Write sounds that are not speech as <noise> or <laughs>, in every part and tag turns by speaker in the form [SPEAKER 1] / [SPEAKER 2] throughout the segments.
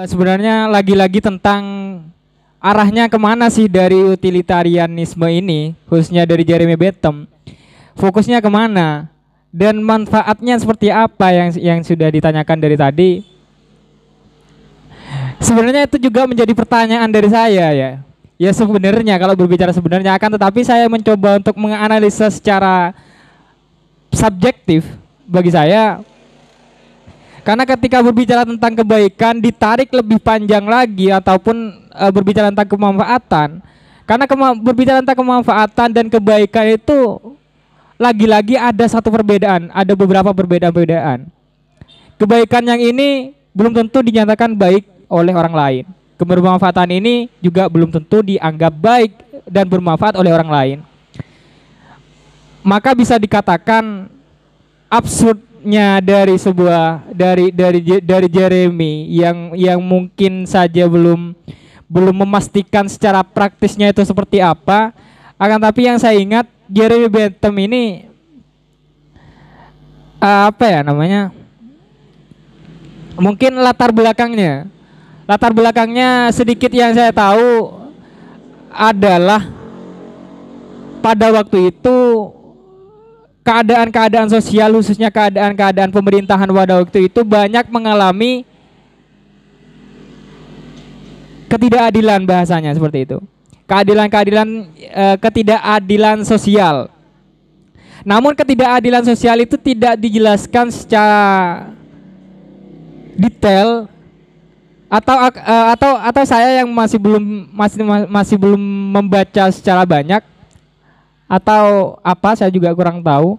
[SPEAKER 1] Eh, sebenarnya lagi-lagi tentang arahnya kemana sih dari utilitarianisme ini, khususnya dari Jeremy Bentham. Fokusnya kemana dan manfaatnya seperti apa yang yang sudah ditanyakan dari tadi. Sebenarnya itu juga menjadi pertanyaan dari saya ya. Ya sebenarnya kalau berbicara sebenarnya akan tetapi saya mencoba untuk menganalisa secara subjektif bagi saya karena ketika berbicara tentang kebaikan ditarik lebih panjang lagi ataupun e, berbicara tentang kemanfaatan. Karena kema berbicara tentang kemanfaatan dan kebaikan itu lagi-lagi ada satu perbedaan, ada beberapa perbedaan-perbedaan. Kebaikan yang ini belum tentu dinyatakan baik oleh orang lain. Kebermanfaatan ini juga belum tentu dianggap baik dan bermanfaat oleh orang lain. Maka bisa dikatakan absurd nya dari sebuah dari dari dari Jeremy yang yang mungkin saja belum belum memastikan secara praktisnya itu seperti apa. Akan tapi yang saya ingat Jeremy Bentham ini eh, apa ya namanya? Mungkin latar belakangnya. Latar belakangnya sedikit yang saya tahu adalah pada waktu itu keadaan-keadaan sosial khususnya keadaan-keadaan pemerintahan pada waktu itu banyak mengalami ketidakadilan bahasanya seperti itu. Keadilan-keadilan e, ketidakadilan sosial. Namun ketidakadilan sosial itu tidak dijelaskan secara detail atau e, atau atau saya yang masih belum masih masih belum membaca secara banyak atau apa saya juga kurang tahu.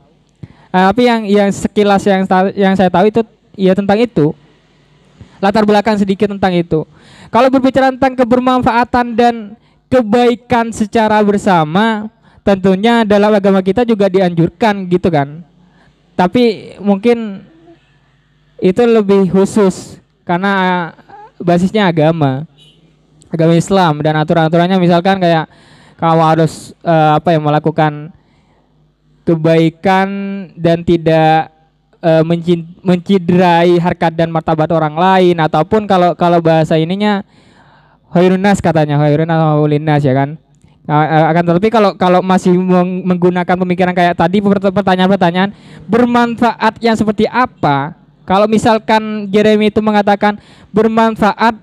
[SPEAKER 1] Uh, tapi yang yang sekilas yang yang saya tahu itu ya tentang itu. Latar belakang sedikit tentang itu. Kalau berbicara tentang kebermanfaatan dan kebaikan secara bersama, tentunya dalam agama kita juga dianjurkan gitu kan. Tapi mungkin itu lebih khusus karena eh, basisnya agama agama Islam dan aturan-aturannya misalkan kayak kamu harus uh, apa ya melakukan kebaikan dan tidak uh, eh, mencidrai harkat dan martabat orang lain ataupun kalau kalau bahasa ininya hoirunas katanya hoirunas maulinas ya kan Nah, eh, akan tetapi kalau kalau masih menggunakan pemikiran kayak tadi pertanyaan-pertanyaan bermanfaat yang seperti apa kalau misalkan Jeremy itu mengatakan bermanfaat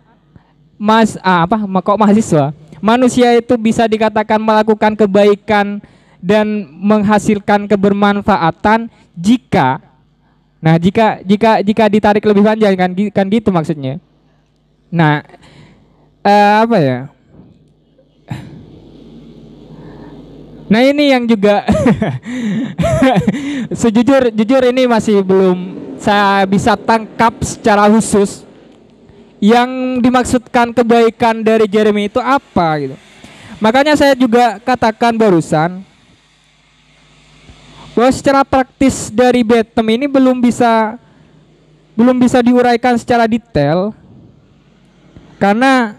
[SPEAKER 1] mas ah, apa kok mahasiswa manusia itu bisa dikatakan melakukan kebaikan dan menghasilkan kebermanfaatan jika nah jika jika jika ditarik lebih panjang kan kan gitu maksudnya nah eh, apa ya nah ini yang juga <laughs> sejujur jujur ini masih belum saya bisa tangkap secara khusus yang dimaksudkan kebaikan dari Jeremy itu apa gitu. Makanya saya juga katakan barusan bahwa secara praktis dari Betem ini belum bisa belum bisa diuraikan secara detail karena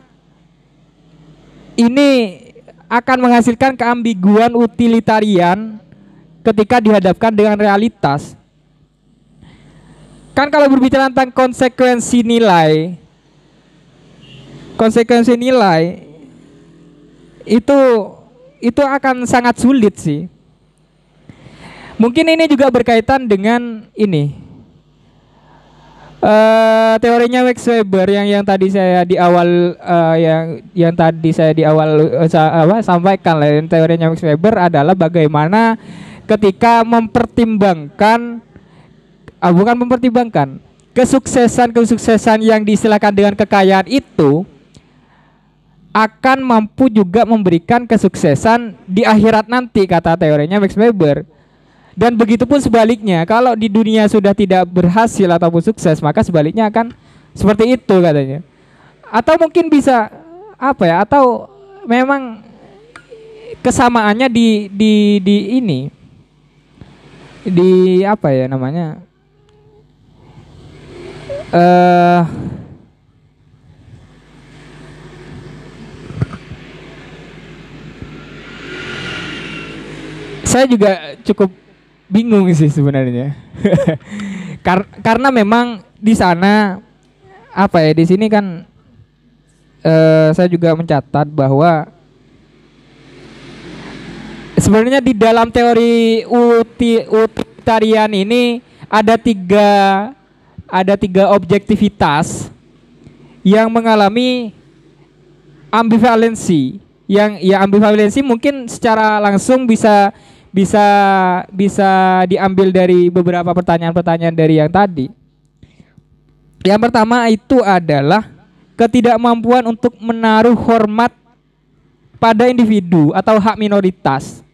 [SPEAKER 1] ini akan menghasilkan keambiguan utilitarian ketika dihadapkan dengan realitas. Kan kalau berbicara tentang konsekuensi nilai, konsekuensi nilai itu itu akan sangat sulit sih. Mungkin ini juga berkaitan dengan ini uh, teorinya Max Weber yang yang tadi saya di awal uh, yang yang tadi saya di awal uh, sa apa, sampaikan lah teorinya Max Weber adalah bagaimana ketika mempertimbangkan uh, bukan mempertimbangkan kesuksesan kesuksesan yang disilakan dengan kekayaan itu akan mampu juga memberikan kesuksesan di akhirat nanti kata teorinya Max Weber. Dan begitu pun sebaliknya, kalau di dunia sudah tidak berhasil ataupun sukses, maka sebaliknya akan seperti itu katanya. Atau mungkin bisa apa ya? Atau memang kesamaannya di di di ini di apa ya namanya? Eh uh, saya juga cukup bingung sih sebenarnya. <laughs> Kar karena memang di sana apa ya di sini kan uh, saya juga mencatat bahwa sebenarnya di dalam teori uti utarian ini ada tiga ada tiga objektivitas yang mengalami ambivalensi yang ya ambivalensi mungkin secara langsung bisa bisa bisa diambil dari beberapa pertanyaan-pertanyaan dari yang tadi. Yang pertama itu adalah ketidakmampuan untuk menaruh hormat pada individu atau hak minoritas.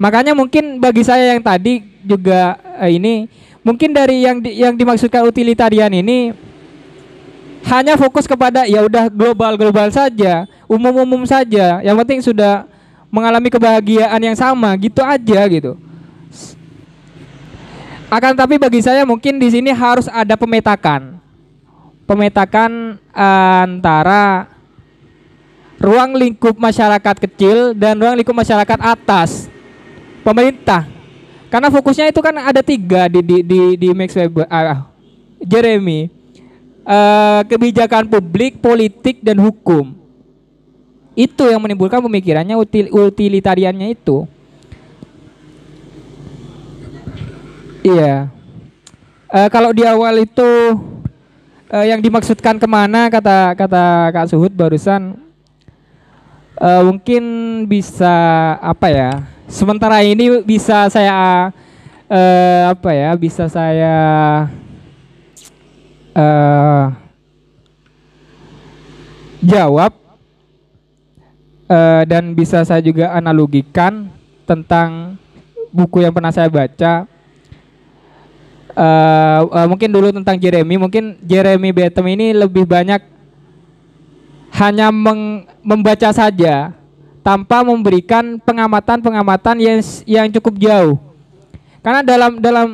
[SPEAKER 1] Makanya mungkin bagi saya yang tadi juga eh, ini mungkin dari yang di, yang dimaksudkan utilitarian ini hanya fokus kepada ya udah global global saja umum-umum saja. Yang penting sudah mengalami kebahagiaan yang sama, gitu aja gitu. Akan tapi bagi saya mungkin di sini harus ada pemetakan. Pemetakan antara ruang lingkup masyarakat kecil dan ruang lingkup masyarakat atas pemerintah. Karena fokusnya itu kan ada tiga di di di, di Max Weber, ah, ah Jeremy. Uh, kebijakan publik, politik, dan hukum. Itu yang menimbulkan pemikirannya util, utilitariannya itu. Iya. Uh, kalau di awal itu uh, yang dimaksudkan kemana kata kata Kak Suhud barusan uh, mungkin bisa apa ya? Sementara ini bisa saya uh, apa ya? Bisa saya uh, jawab uh, dan bisa saya juga analogikan tentang buku yang pernah saya baca uh, uh, mungkin dulu tentang Jeremy mungkin Jeremy Bentham ini lebih banyak hanya meng, membaca saja tanpa memberikan pengamatan-pengamatan yang yang cukup jauh karena dalam dalam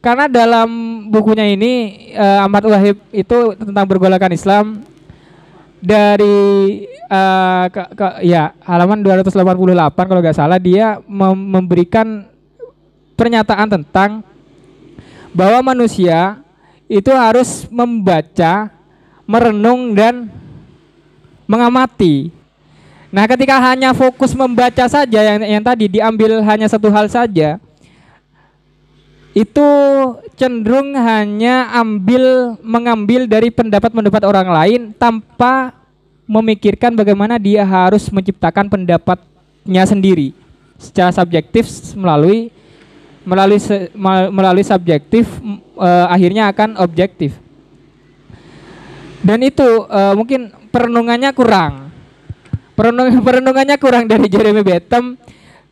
[SPEAKER 1] karena dalam bukunya ini uh, Ahmad Wahib itu tentang pergolakan Islam dari uh, ke, ke ya halaman 288 kalau nggak salah dia mem memberikan pernyataan tentang bahwa manusia itu harus membaca, merenung dan mengamati. Nah, ketika hanya fokus membaca saja yang yang tadi diambil hanya satu hal saja, itu cenderung hanya ambil mengambil dari pendapat-pendapat orang lain tanpa memikirkan bagaimana dia harus menciptakan pendapatnya sendiri secara subjektif melalui melalui melalui subjektif uh, akhirnya akan objektif. Dan itu uh, mungkin perenungannya kurang. Perenung, <laughs> perenungannya kurang dari Jeremy Bentham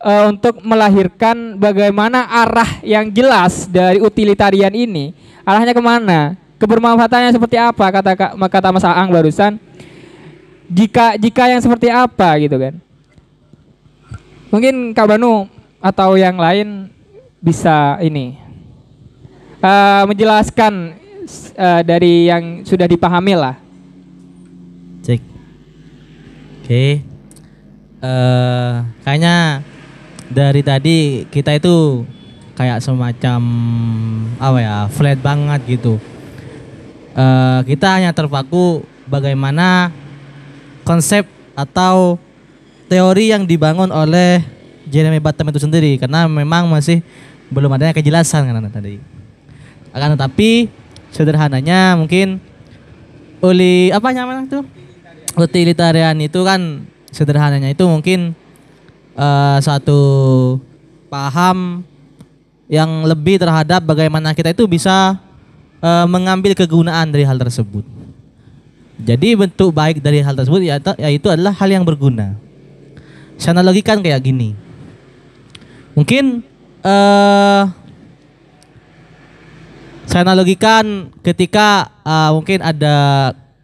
[SPEAKER 1] uh, untuk melahirkan bagaimana arah yang jelas dari utilitarian ini. Arahnya kemana? Kebermanfaatannya seperti apa? Kata kata Mas Aang barusan. Jika jika yang seperti apa gitu kan? Mungkin Kak Banu atau yang lain bisa ini uh, menjelaskan uh, dari yang sudah dipahami lah.
[SPEAKER 2] Cek. Oke. Okay. Uh, kayaknya dari tadi kita itu kayak semacam apa ya flat banget gitu uh, kita hanya terpaku bagaimana konsep atau teori yang dibangun oleh Jeremy Bentham itu sendiri karena memang masih belum adanya kejelasan karena tadi akan tetapi sederhananya mungkin oleh apa namanya tuh utilitarian itu kan sederhananya itu mungkin uh, satu paham yang lebih terhadap bagaimana kita itu bisa uh, mengambil kegunaan dari hal tersebut. Jadi bentuk baik dari hal tersebut ya yaitu adalah hal yang berguna. Saya analogikan kayak gini. Mungkin uh, saya analogikan ketika uh, mungkin ada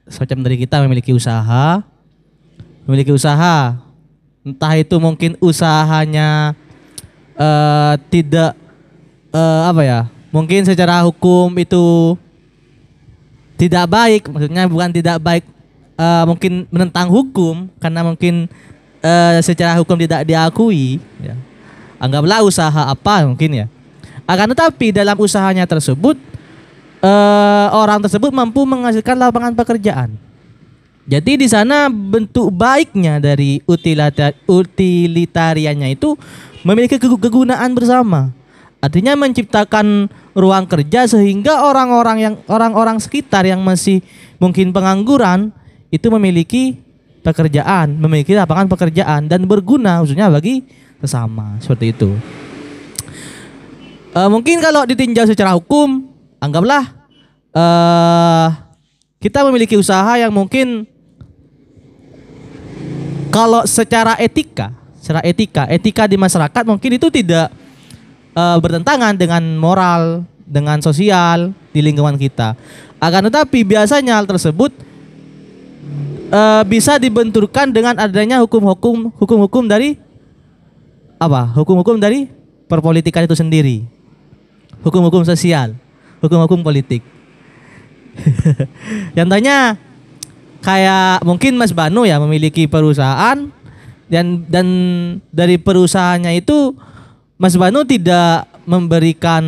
[SPEAKER 2] semacam dari kita memiliki usaha, memiliki usaha entah itu mungkin usahanya uh, tidak uh, apa ya mungkin secara hukum itu tidak baik maksudnya bukan tidak baik uh, mungkin menentang hukum karena mungkin uh, secara hukum tidak diakui ya. anggaplah usaha apa mungkin ya akan tetapi dalam usahanya tersebut uh, orang tersebut mampu menghasilkan lapangan pekerjaan jadi di sana bentuk baiknya dari utilitariannya itu memiliki kegunaan bersama. Artinya menciptakan ruang kerja sehingga orang-orang yang orang-orang sekitar yang masih mungkin pengangguran itu memiliki pekerjaan, memiliki lapangan pekerjaan dan berguna khususnya bagi sesama seperti itu. E, mungkin kalau ditinjau secara hukum, anggaplah e, kita memiliki usaha yang mungkin kalau secara etika, secara etika, etika di masyarakat mungkin itu tidak uh, bertentangan dengan moral, dengan sosial di lingkungan kita. Akan tetapi biasanya hal tersebut uh, bisa dibenturkan dengan adanya hukum-hukum hukum-hukum dari apa? Hukum-hukum dari perpolitikan itu sendiri. Hukum-hukum sosial, hukum-hukum politik. <laughs> Yang tanya kayak mungkin Mas Banu ya memiliki perusahaan dan dan dari perusahaannya itu Mas Banu tidak memberikan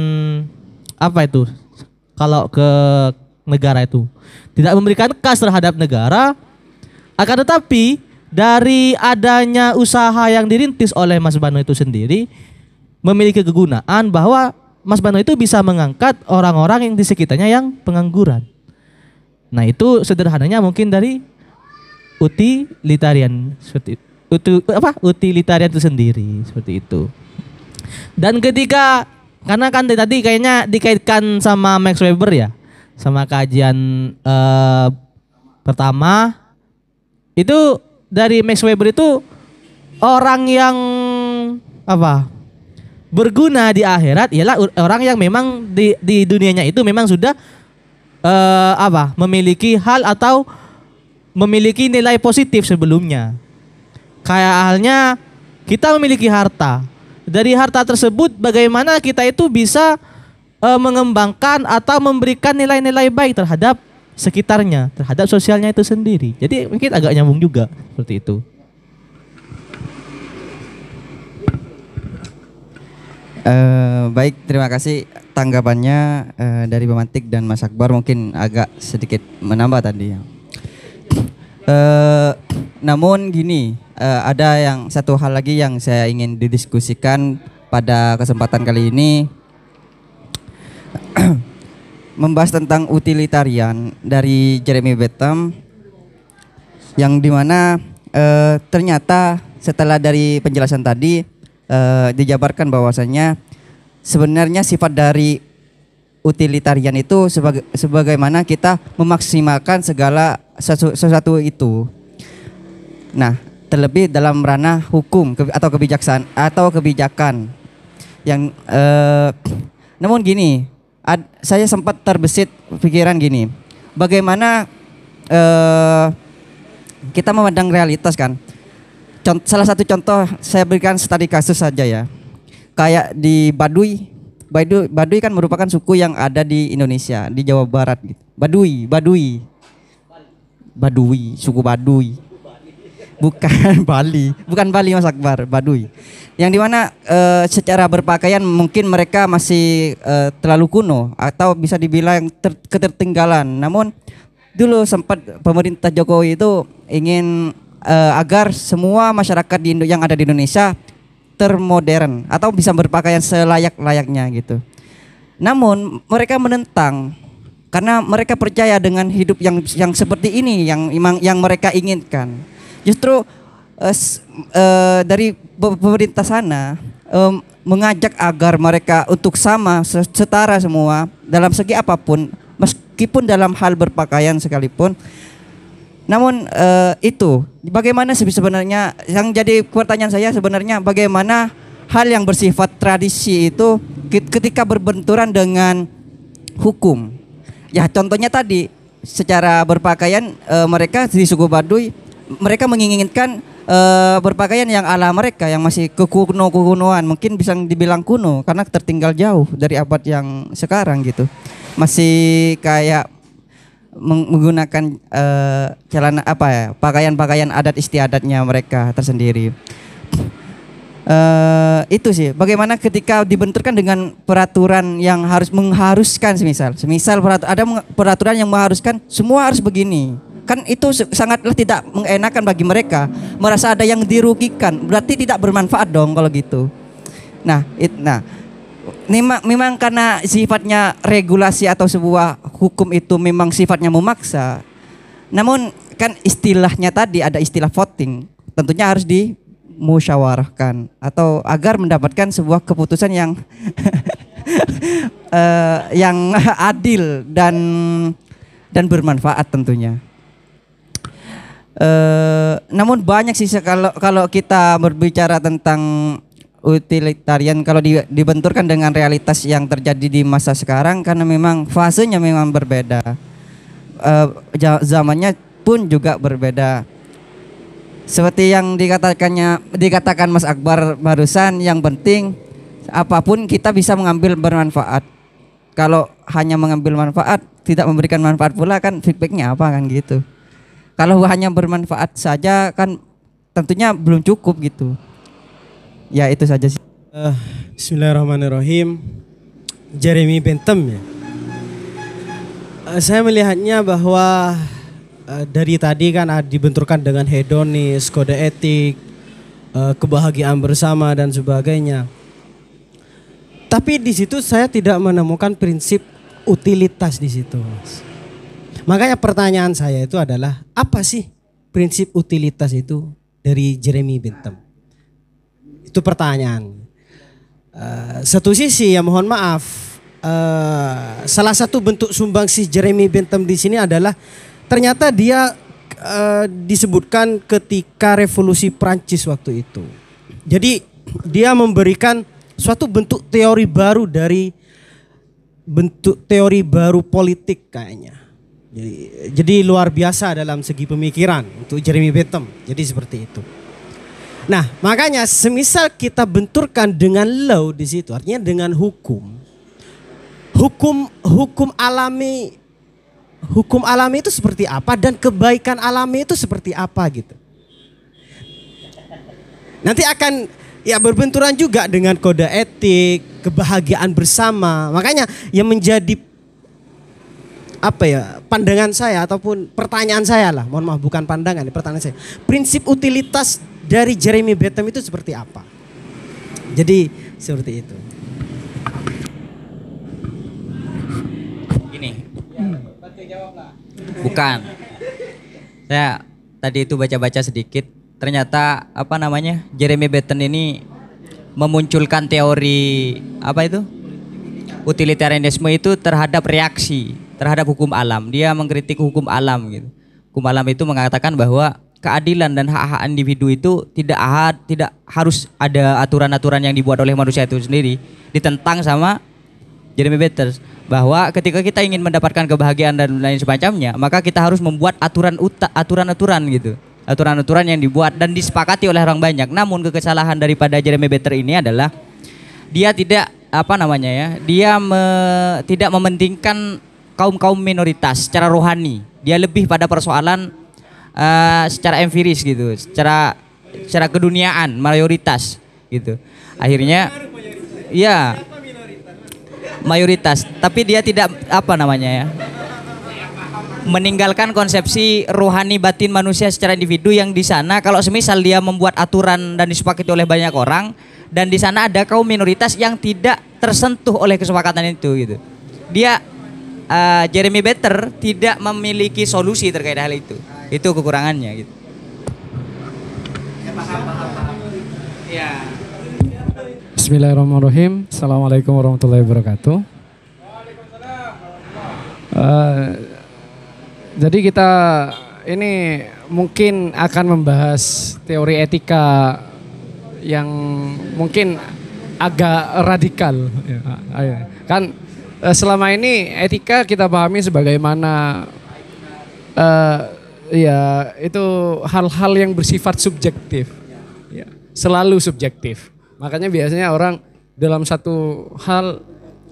[SPEAKER 2] apa itu kalau ke negara itu tidak memberikan kas terhadap negara akan tetapi dari adanya usaha yang dirintis oleh Mas Banu itu sendiri memiliki kegunaan bahwa Mas Banu itu bisa mengangkat orang-orang yang di sekitarnya yang pengangguran Nah itu sederhananya mungkin dari utilitarian seperti utu, apa utilitarian itu sendiri seperti itu. Dan ketika karena kan tadi kayaknya dikaitkan sama Max Weber ya, sama kajian eh, pertama itu dari Max Weber itu orang yang apa berguna di akhirat ialah orang yang memang di di dunianya itu memang sudah uh, apa memiliki hal atau memiliki nilai positif sebelumnya. Kayak halnya kita memiliki harta. Dari harta tersebut bagaimana kita itu bisa uh, mengembangkan atau memberikan nilai-nilai baik terhadap sekitarnya, terhadap sosialnya itu sendiri. Jadi
[SPEAKER 3] mungkin agak nyambung juga seperti itu. Uh, baik, terima kasih tanggapannya uh, dari Bamantik dan Mas Akbar mungkin agak sedikit menambah tadi Uh, namun gini, uh, ada yang satu hal lagi yang saya ingin didiskusikan pada kesempatan kali ini <clears throat> membahas tentang utilitarian dari Jeremy Bentham yang dimana uh, ternyata setelah dari penjelasan tadi uh, dijabarkan bahwasannya sebenarnya sifat dari utilitarian itu sebagai sebagaimana kita memaksimalkan segala sesu, sesuatu itu. Nah, terlebih dalam ranah hukum ke, atau kebijaksanaan atau kebijakan yang eh, namun gini, ad, saya sempat terbesit pikiran gini. Bagaimana eh, kita memandang realitas kan? Cont, salah satu contoh saya berikan studi kasus saja ya kayak di Baduy Baduy Baduy kan merupakan suku yang ada di Indonesia di Jawa Barat gitu Baduy Baduy Baduy suku Baduy bukan <laughs> Bali bukan Bali Mas Akbar Baduy yang dimana e, eh, secara berpakaian mungkin mereka masih e, terlalu kuno atau bisa dibilang ter ketertinggalan namun dulu sempat pemerintah Jokowi itu ingin e, agar semua masyarakat di Indo yang ada di Indonesia termodern atau bisa berpakaian selayak-layaknya gitu. Namun mereka menentang karena mereka percaya dengan hidup yang yang seperti ini yang memang yang mereka inginkan. Justru uh, uh, dari pemerintah sana um, mengajak agar mereka untuk sama setara semua dalam segi apapun meskipun dalam hal berpakaian sekalipun namun uh, itu bagaimana sebenarnya yang jadi pertanyaan saya sebenarnya bagaimana hal yang bersifat tradisi itu ketika berbenturan dengan hukum. Ya contohnya tadi secara berpakaian e, mereka di suku Baduy mereka menginginkan e, berpakaian yang ala mereka yang masih kekuno-kekunoan mungkin bisa dibilang kuno karena tertinggal jauh dari abad yang sekarang gitu masih kayak menggunakan uh, celana apa ya pakaian-pakaian adat istiadatnya mereka tersendiri. Uh, itu sih bagaimana ketika dibenturkan dengan peraturan yang harus mengharuskan semisal semisal peratur, ada peraturan yang mengharuskan semua harus begini kan itu sangatlah tidak mengenakan bagi mereka merasa ada yang dirugikan berarti tidak bermanfaat dong kalau gitu nah it, nah memang, memang karena sifatnya regulasi atau sebuah hukum itu memang sifatnya memaksa. Namun kan istilahnya tadi ada istilah voting, tentunya harus dimusyawarahkan atau agar mendapatkan sebuah keputusan yang uh, <laughs> yang adil dan dan bermanfaat tentunya. Uh, namun banyak sih kalau kalau kita berbicara tentang utilitarian kalau dibenturkan dengan realitas yang terjadi di masa sekarang karena memang fasenya memang berbeda uh, zamannya pun juga berbeda seperti yang dikatakannya dikatakan Mas Akbar barusan yang penting apapun kita bisa mengambil bermanfaat kalau hanya mengambil manfaat tidak memberikan manfaat pula kan feedbacknya apa kan gitu kalau hanya bermanfaat saja kan tentunya belum cukup gitu ya itu saja
[SPEAKER 4] sih. Uh, Bismillahirrahmanirrahim. Jeremy Bentham ya. Uh, saya melihatnya bahwa uh, dari tadi kan ah, dibenturkan dengan hedonis, kode etik, uh, kebahagiaan bersama dan sebagainya. Tapi di situ saya tidak menemukan prinsip utilitas di situ. Makanya pertanyaan saya itu adalah apa sih prinsip utilitas itu dari Jeremy Bentham? Itu pertanyaan. Uh, satu sisi ya mohon maaf, uh, salah satu bentuk sumbangsi Jeremy Bentham di sini adalah ternyata dia uh, disebutkan ketika revolusi Prancis waktu itu. Jadi dia memberikan suatu bentuk teori baru dari bentuk teori baru politik kayaknya. Jadi, jadi luar biasa dalam segi pemikiran untuk Jeremy Bentham. Jadi seperti itu. Nah, makanya semisal kita benturkan dengan law di situ, artinya dengan hukum. Hukum hukum alami hukum alami itu seperti apa dan kebaikan alami itu seperti apa gitu. Nanti akan ya berbenturan juga dengan kode etik, kebahagiaan bersama. Makanya yang menjadi apa ya pandangan saya ataupun pertanyaan saya lah mohon maaf bukan pandangan pertanyaan saya prinsip utilitas dari Jeremy Bentham itu seperti apa. Jadi seperti itu.
[SPEAKER 1] Gini.
[SPEAKER 5] Bukan. Saya tadi itu baca-baca sedikit. Ternyata apa namanya Jeremy Bentham ini memunculkan teori apa itu utilitarianisme itu terhadap reaksi terhadap hukum alam. Dia mengkritik hukum alam gitu. Hukum alam itu mengatakan bahwa keadilan dan hak-hak individu itu tidak ahad, tidak harus ada aturan-aturan yang dibuat oleh manusia itu sendiri ditentang sama Jeremy Betters bahwa ketika kita ingin mendapatkan kebahagiaan dan lain semacamnya maka kita harus membuat aturan aturan-aturan gitu aturan-aturan yang dibuat dan disepakati oleh orang banyak namun kekesalahan daripada Jeremy Better ini adalah dia tidak apa namanya ya dia me, tidak mementingkan kaum-kaum minoritas secara rohani dia lebih pada persoalan uh, secara empiris gitu, secara secara keduniaan mayoritas gitu. Akhirnya iya mayoritas, tapi dia tidak apa namanya ya meninggalkan konsepsi rohani batin manusia secara individu yang di sana kalau semisal dia membuat aturan dan disepakati oleh banyak orang dan di sana ada kaum minoritas yang tidak tersentuh oleh kesepakatan itu gitu. Dia uh, Jeremy Better tidak memiliki solusi terkait hal itu itu kekurangannya gitu
[SPEAKER 3] ya, iya.
[SPEAKER 6] Bismillahirrahmanirrahim Assalamualaikum warahmatullahi wabarakatuh uh, jadi kita ini mungkin akan membahas teori etika yang mungkin agak radikal. Ya, kan eh, selama ini etika kita pahami sebagaimana uh, Iya, itu hal-hal yang bersifat subjektif. Ya. Selalu subjektif. Makanya biasanya orang dalam satu hal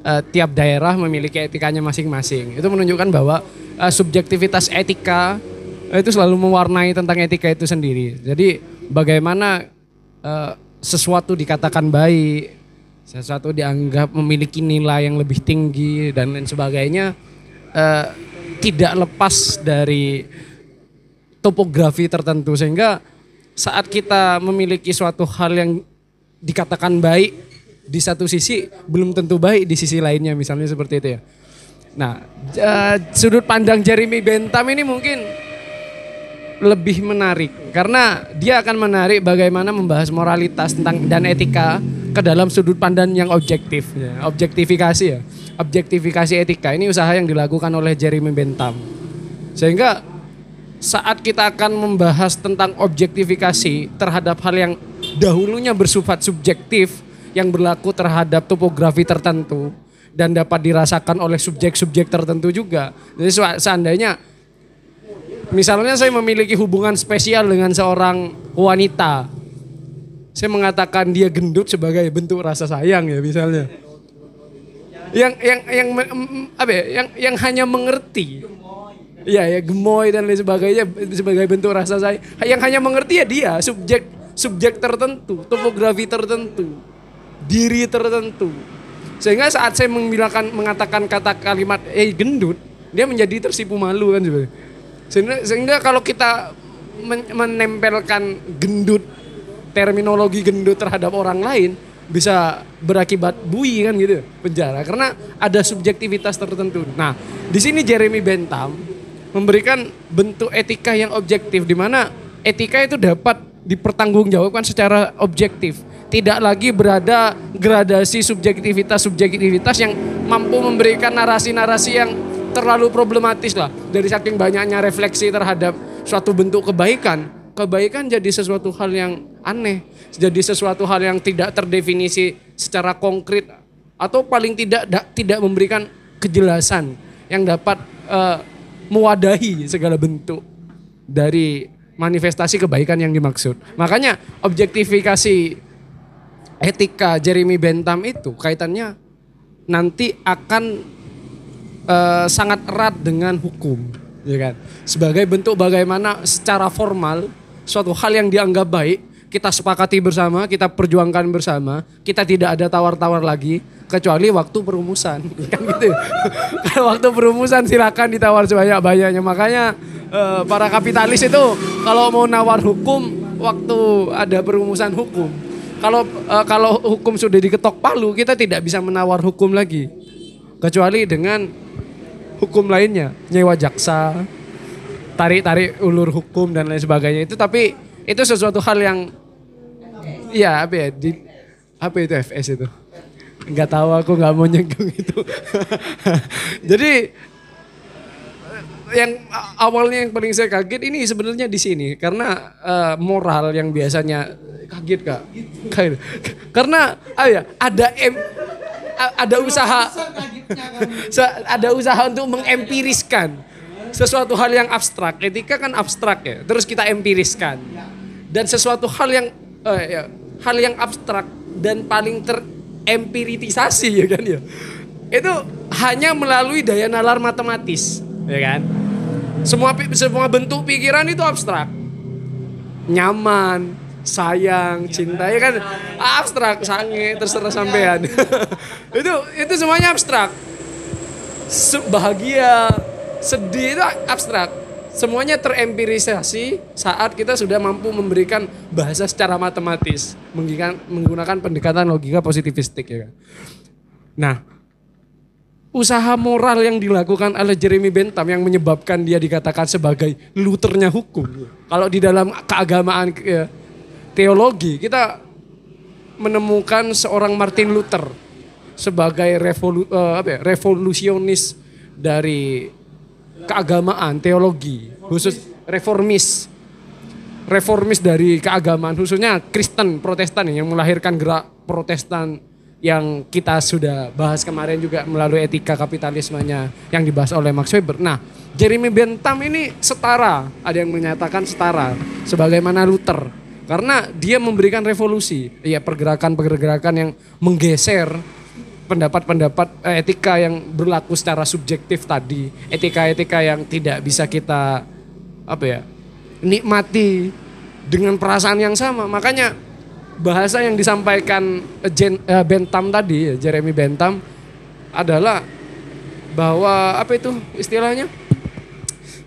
[SPEAKER 6] uh, tiap daerah memiliki etikanya masing-masing. Itu menunjukkan bahwa uh, subjektivitas etika eh, itu selalu mewarnai tentang etika itu sendiri. Jadi bagaimana uh, sesuatu dikatakan baik, sesuatu dianggap memiliki nilai yang lebih tinggi dan lain sebagainya uh, tidak lepas dari topografi tertentu sehingga saat kita memiliki suatu hal yang dikatakan baik di satu sisi belum tentu baik di sisi lainnya misalnya seperti itu ya. Nah, sudut pandang Jeremy Bentham ini mungkin lebih menarik karena dia akan menarik bagaimana membahas moralitas tentang dan etika ke dalam sudut pandang yang objektif, ya. objektifikasi ya, objektifikasi etika ini usaha yang dilakukan oleh Jeremy Bentham sehingga saat kita akan membahas tentang objektifikasi terhadap hal yang dahulunya bersifat subjektif yang berlaku terhadap topografi tertentu dan dapat dirasakan oleh subjek-subjek tertentu juga. Jadi seandainya misalnya saya memiliki hubungan spesial dengan seorang wanita. Saya mengatakan dia gendut sebagai bentuk rasa sayang ya misalnya. Yang yang yang apa ya, yang yang hanya mengerti Iya ya gemoy dan lain sebagainya sebagai bentuk rasa saya yang hanya mengerti ya dia subjek subjek tertentu topografi tertentu diri tertentu sehingga saat saya menggunakan mengatakan kata kalimat eh gendut dia menjadi tersipu malu kan sebenarnya sehingga, kalau kita menempelkan gendut terminologi gendut terhadap orang lain bisa berakibat bui kan gitu penjara karena ada subjektivitas tertentu. Nah, di sini Jeremy Bentham memberikan bentuk etika yang objektif di mana etika itu dapat dipertanggungjawabkan secara objektif tidak lagi berada gradasi subjektivitas subjektivitas yang mampu memberikan narasi-narasi yang terlalu problematis lah dari saking banyaknya refleksi terhadap suatu bentuk kebaikan kebaikan jadi sesuatu hal yang aneh jadi sesuatu hal yang tidak terdefinisi secara konkret atau paling tidak tidak memberikan kejelasan yang dapat uh, mewadahi segala bentuk dari manifestasi kebaikan yang dimaksud. Makanya objektifikasi etika Jeremy Bentham itu kaitannya nanti akan uh, sangat erat dengan hukum, ya kan? Sebagai bentuk bagaimana secara formal suatu hal yang dianggap baik kita sepakati bersama, kita perjuangkan bersama, kita tidak ada tawar-tawar lagi, kecuali waktu perumusan <laughs> kan gitu kalau waktu perumusan silakan ditawar sebanyak banyaknya makanya eh, para kapitalis itu kalau mau nawar hukum waktu ada perumusan hukum kalau eh, kalau hukum sudah diketok palu kita tidak bisa menawar hukum lagi kecuali dengan hukum lainnya nyewa jaksa tarik tarik ulur hukum dan lain sebagainya itu tapi itu sesuatu hal yang ya apa ya di apa itu FS itu nggak tahu aku nggak mau nyenggung itu. <laughs> Jadi yang awalnya yang paling saya kaget ini sebenarnya di sini karena uh, moral yang biasanya kaget kak, kaget. karena oh ya, ada em, ada usaha kan. <laughs> ada usaha untuk mengempiriskan sesuatu hal yang abstrak etika kan abstrak ya terus kita empiriskan ya. dan sesuatu hal yang uh, ya, hal yang abstrak dan paling ter empiritisasi ya kan ya. Itu hanya melalui daya nalar matematis, ya kan? Semua semua bentuk pikiran itu abstrak. Nyaman, sayang, cinta ya kan abstrak, sange, terserah iya. sampean. <laughs> itu itu semuanya abstrak. Bahagia, sedih itu abstrak semuanya terempirisasi saat kita sudah mampu memberikan bahasa secara matematis menggunakan, pendekatan logika positivistik ya kan? Nah, usaha moral yang dilakukan oleh Jeremy Bentham yang menyebabkan dia dikatakan sebagai luternya hukum. Kalau di dalam keagamaan ya, teologi kita menemukan seorang Martin Luther sebagai revolu, eh, apa ya, revolusionis dari keagamaan, teologi, khusus reformis. Reformis dari keagamaan khususnya Kristen Protestan yang melahirkan gerak Protestan yang kita sudah bahas kemarin juga melalui etika kapitalismenya yang dibahas oleh Max Weber. Nah, Jeremy Bentham ini setara, ada yang menyatakan setara sebagaimana Luther karena dia memberikan revolusi, ya pergerakan-pergerakan yang menggeser pendapat-pendapat eh, etika yang berlaku secara subjektif tadi, etika-etika yang tidak bisa kita apa ya nikmati dengan perasaan yang sama. Makanya bahasa yang disampaikan Jen, eh, Bentham tadi, ya, Jeremy Bentham adalah bahwa apa itu istilahnya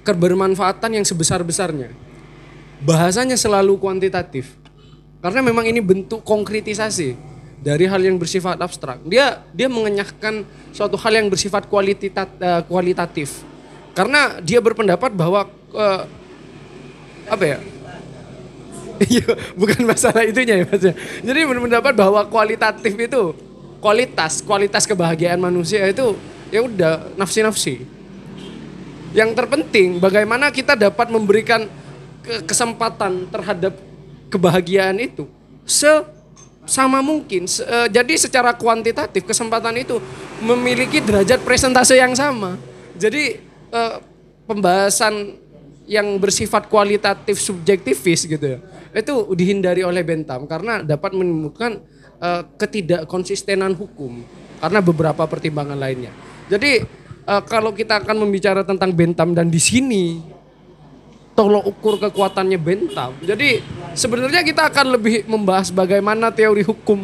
[SPEAKER 6] kebermanfaatan yang sebesar-besarnya. Bahasanya selalu kuantitatif. Karena memang ini bentuk konkretisasi dari hal yang bersifat abstrak. Dia dia mengenyahkan suatu hal yang bersifat kualitat uh, eh, kualitatif. Karena dia berpendapat bahwa uh, apa ya? <laughs> Iya, bukan masalah itunya ya Mas. Ya. Jadi berpendapat bahwa kualitatif itu kualitas, kualitas kebahagiaan manusia itu ya udah nafsi-nafsi. Yang terpenting bagaimana kita dapat memberikan kesempatan terhadap kebahagiaan itu se sama mungkin. Eh, jadi secara kuantitatif kesempatan itu memiliki derajat presentase yang sama. Jadi eh, pembahasan yang bersifat kualitatif subjektivis gitu ya. Itu dihindari oleh Bentham karena dapat menimbulkan eh, ketidakkonsistenan hukum karena beberapa pertimbangan lainnya. Jadi kalau kita akan membicara tentang Bentham dan di sini tolok ukur kekuatannya Bentham. Jadi sebenarnya kita akan lebih membahas bagaimana teori hukum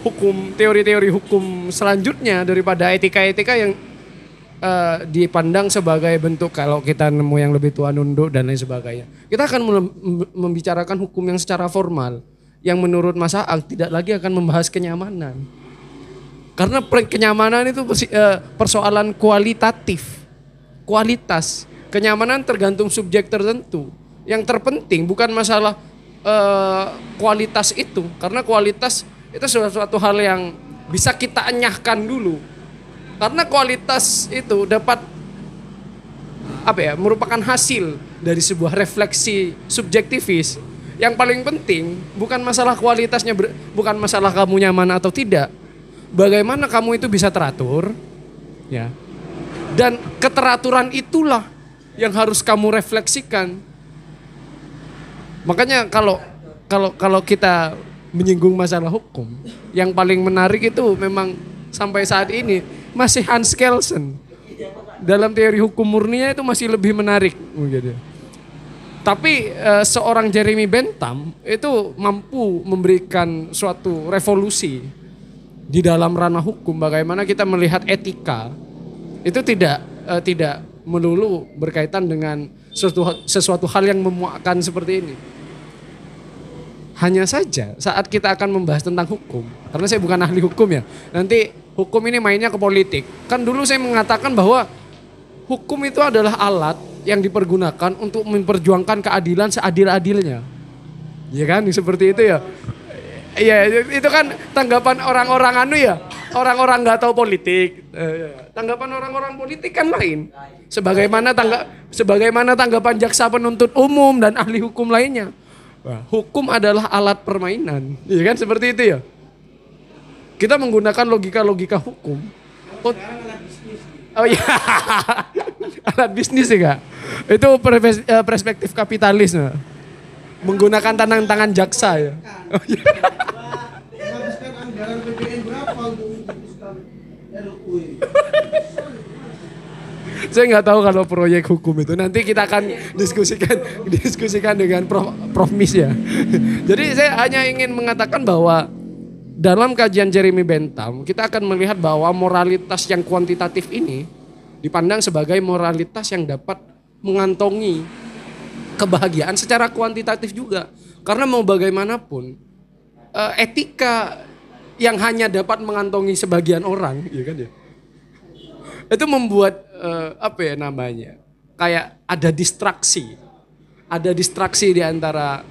[SPEAKER 6] hukum teori-teori hukum selanjutnya daripada etika-etika yang uh, dipandang sebagai bentuk kalau kita nemu yang lebih tua nunduk dan lain sebagainya. Kita akan membicarakan hukum yang secara formal yang menurut Mas Aang tidak lagi akan membahas kenyamanan. Karena kenyamanan itu eh, persoalan kualitatif, kualitas Kenyamanan tergantung subjek tertentu. Yang terpenting bukan masalah eh, kualitas itu, karena kualitas itu sesuatu hal yang bisa kita enyahkan dulu. Karena kualitas itu dapat apa ya merupakan hasil dari sebuah refleksi subjektivis yang paling penting bukan masalah kualitasnya bukan masalah kamu nyaman atau tidak bagaimana kamu itu bisa teratur ya dan keteraturan itulah yang harus kamu refleksikan. Makanya kalau kalau kalau kita menyinggung masalah hukum, yang paling menarik itu memang sampai saat ini masih Hans Kelsen. Dalam teori hukum murninya itu masih lebih menarik Tapi eh, seorang Jeremy Bentham itu mampu memberikan suatu revolusi di dalam ranah hukum bagaimana kita melihat etika itu tidak eh, tidak melulu berkaitan dengan sesuatu, sesuatu hal yang memuakkan seperti ini. Hanya saja saat kita akan membahas tentang hukum, karena saya bukan ahli hukum ya, nanti hukum ini mainnya ke politik. Kan dulu saya mengatakan bahwa hukum itu adalah alat yang dipergunakan untuk memperjuangkan keadilan seadil-adilnya. Ya kan, seperti itu ya. Iya, itu kan tanggapan orang-orang anu ya, orang-orang nggak tahu politik. Eh, iya. Tanggapan orang-orang politik kan lain. Sebagaimana tangga, sebagaimana tanggapan jaksa penuntut umum dan ahli hukum lainnya. Hukum adalah alat permainan, iya kan seperti itu ya. Kita menggunakan logika-logika hukum. Oh, oh iya, <laughs> alat bisnis ya kak. Itu eh, perspektif kapitalisme menggunakan tangan-tangan jaksa ya. Oh, iya. Saya nggak tahu kalau proyek hukum itu nanti kita akan diskusikan diskusikan dengan Prof, Prof Mis ya. Jadi saya hanya ingin mengatakan bahwa dalam kajian Jeremy Bentham kita akan melihat bahwa moralitas yang kuantitatif ini dipandang sebagai moralitas yang dapat mengantongi kebahagiaan secara kuantitatif juga. Karena mau bagaimanapun eh, etika yang hanya dapat mengantongi sebagian orang, ya kan ya. Itu membuat eh, apa ya namanya? Kayak ada distraksi. Ada distraksi di antara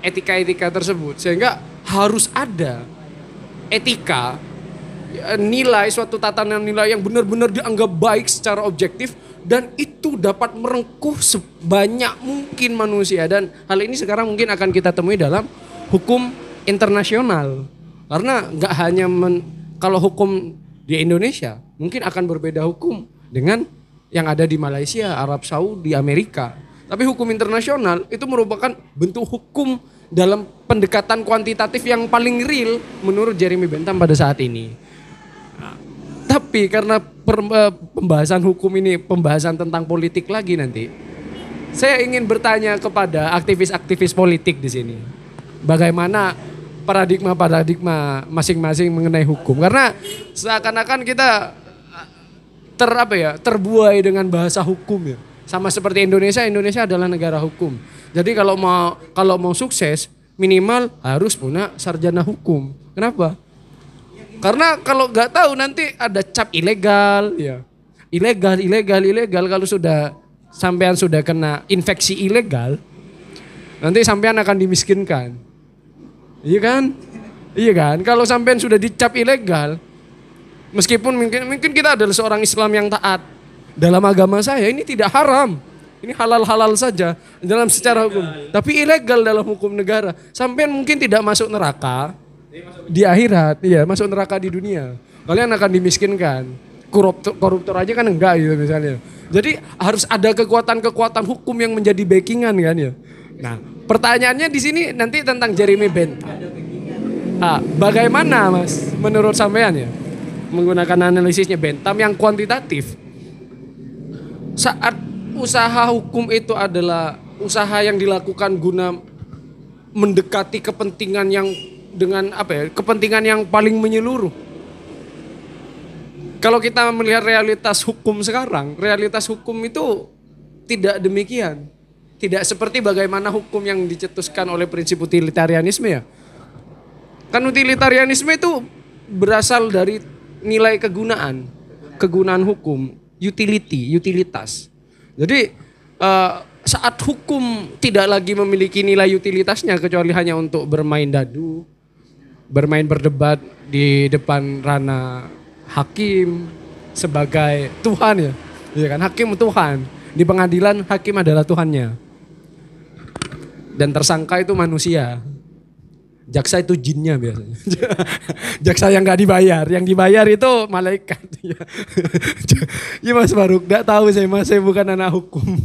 [SPEAKER 6] etika-etika tersebut sehingga harus ada etika eh, nilai suatu tatanan nilai yang benar-benar dianggap baik secara objektif dan itu dapat merengkuh sebanyak mungkin manusia dan hal ini sekarang mungkin akan kita temui dalam hukum internasional karena nggak hanya men, kalau hukum di Indonesia mungkin akan berbeda hukum dengan yang ada di Malaysia, Arab Saudi, Amerika. Tapi hukum internasional itu merupakan bentuk hukum dalam pendekatan kuantitatif yang paling real menurut Jeremy Bentham pada saat ini. Tapi karena per, eh, pembahasan hukum ini pembahasan tentang politik lagi nanti, saya ingin bertanya kepada aktivis-aktivis politik di sini, bagaimana paradigma-paradigma masing-masing mengenai hukum? Karena seakan-akan kita eh, ter apa ya terbuai dengan bahasa hukum ya. Sama seperti Indonesia, Indonesia adalah negara hukum. Jadi kalau mau kalau mau sukses minimal harus punya sarjana hukum. Kenapa? Karena kalau nggak tahu nanti ada cap ilegal, ya. Ilegal, ilegal, ilegal kalau sudah sampean sudah kena infeksi ilegal, nanti sampean akan dimiskinkan. Iya kan? Iya kan? Kalau sampean sudah dicap ilegal, meskipun mungkin mungkin kita adalah seorang Islam yang taat dalam agama saya ini tidak haram. Ini halal-halal saja dalam secara hukum. Tapi ilegal dalam hukum negara. Sampean mungkin tidak masuk neraka, di akhirat, iya masuk neraka di dunia. Kalian akan dimiskinkan. Koruptor, koruptor aja kan enggak gitu misalnya. Jadi harus ada kekuatan-kekuatan hukum yang menjadi backingan kan ya. Nah, pertanyaannya di sini nanti tentang Jeremy Bentham. Ah, bagaimana Mas menurut sampean ya menggunakan analisisnya Bentham yang kuantitatif? Saat usaha hukum itu adalah usaha yang dilakukan guna mendekati kepentingan yang dengan apa ya kepentingan yang paling menyeluruh. Kalau kita melihat realitas hukum sekarang, realitas hukum itu tidak demikian. Tidak seperti bagaimana hukum yang dicetuskan oleh prinsip utilitarianisme ya. Kan utilitarianisme itu berasal dari nilai kegunaan, kegunaan hukum, utility, utilitas. Jadi eh, saat hukum tidak lagi memiliki nilai utilitasnya kecuali hanya untuk bermain dadu, bermain berdebat di depan ranah hakim sebagai Tuhan ya. Iya kan? Hakim Tuhan. Di pengadilan hakim adalah Tuhannya. Dan tersangka itu manusia. Jaksa itu jinnya biasanya. <laughs> Jaksa yang gak dibayar. Yang dibayar itu malaikat. <laughs> Iya Mas Baruk, gak tahu saya Mas, saya bukan anak hukum. <laughs>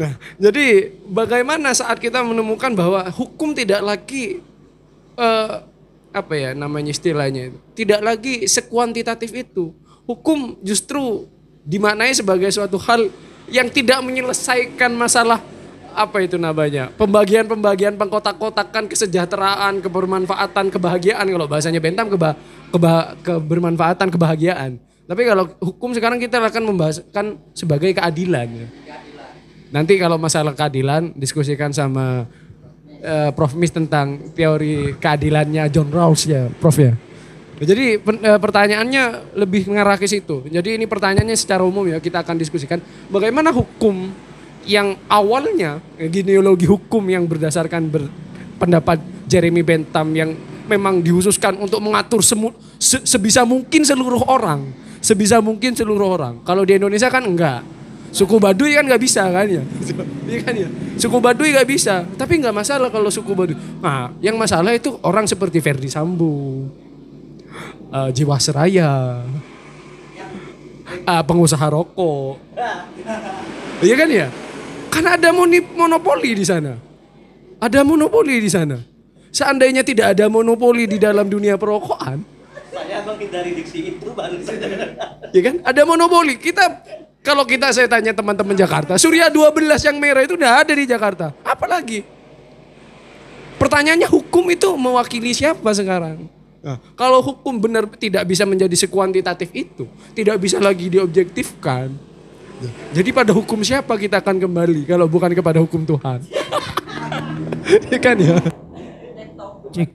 [SPEAKER 6] nah, jadi bagaimana saat kita menemukan bahwa hukum tidak lagi uh, apa ya namanya istilahnya itu. Tidak lagi sekuantitatif itu. Hukum justru dimaknai sebagai suatu hal yang tidak menyelesaikan masalah apa itu namanya pembagian-pembagian pengkotak-kotakan kesejahteraan kebermanfaatan kebahagiaan kalau bahasanya bentam keba, keba kebermanfaatan kebahagiaan tapi kalau hukum sekarang kita akan membahaskan sebagai keadilan, keadilan. nanti kalau masalah keadilan diskusikan sama uh, Prof Mis tentang teori keadilannya John Rawls ya, Prof ya. Nah, jadi eh, pertanyaannya lebih mengarah ke situ. Jadi ini pertanyaannya secara umum ya kita akan diskusikan bagaimana hukum yang awalnya eh, genealogi hukum yang berdasarkan ber, pendapat Jeremy Bentham yang memang dihususkan untuk mengatur semu, se, sebisa mungkin seluruh orang, sebisa mungkin seluruh orang. Kalau di Indonesia kan enggak Suku Baduy kan nggak bisa kan ya? Iya kan ya? Suku Baduy nggak bisa. Tapi nggak masalah kalau suku Baduy. Nah, yang masalah itu orang seperti Ferdi Sambo, uh, eh, Jiwa Seraya, uh, eh, pengusaha rokok. Iya kan ya? Karena ada monopoli di sana. Ada monopoli di sana. Seandainya tidak ada monopoli di dalam dunia perokokan,
[SPEAKER 4] saya menghindari diksi itu baru.
[SPEAKER 6] Iya kan? Ada monopoli. Kita kalau kita saya tanya teman-teman Jakarta, Surya 12 yang merah itu udah ada di Jakarta. Apalagi? Pertanyaannya hukum itu mewakili siapa sekarang? Nah, kalau hukum benar tidak bisa menjadi sekuantitatif itu, tidak bisa lagi diobjektifkan. Ya. Jadi pada hukum siapa kita akan kembali kalau bukan kepada hukum Tuhan? <laughs> Iya kan ya? Cik.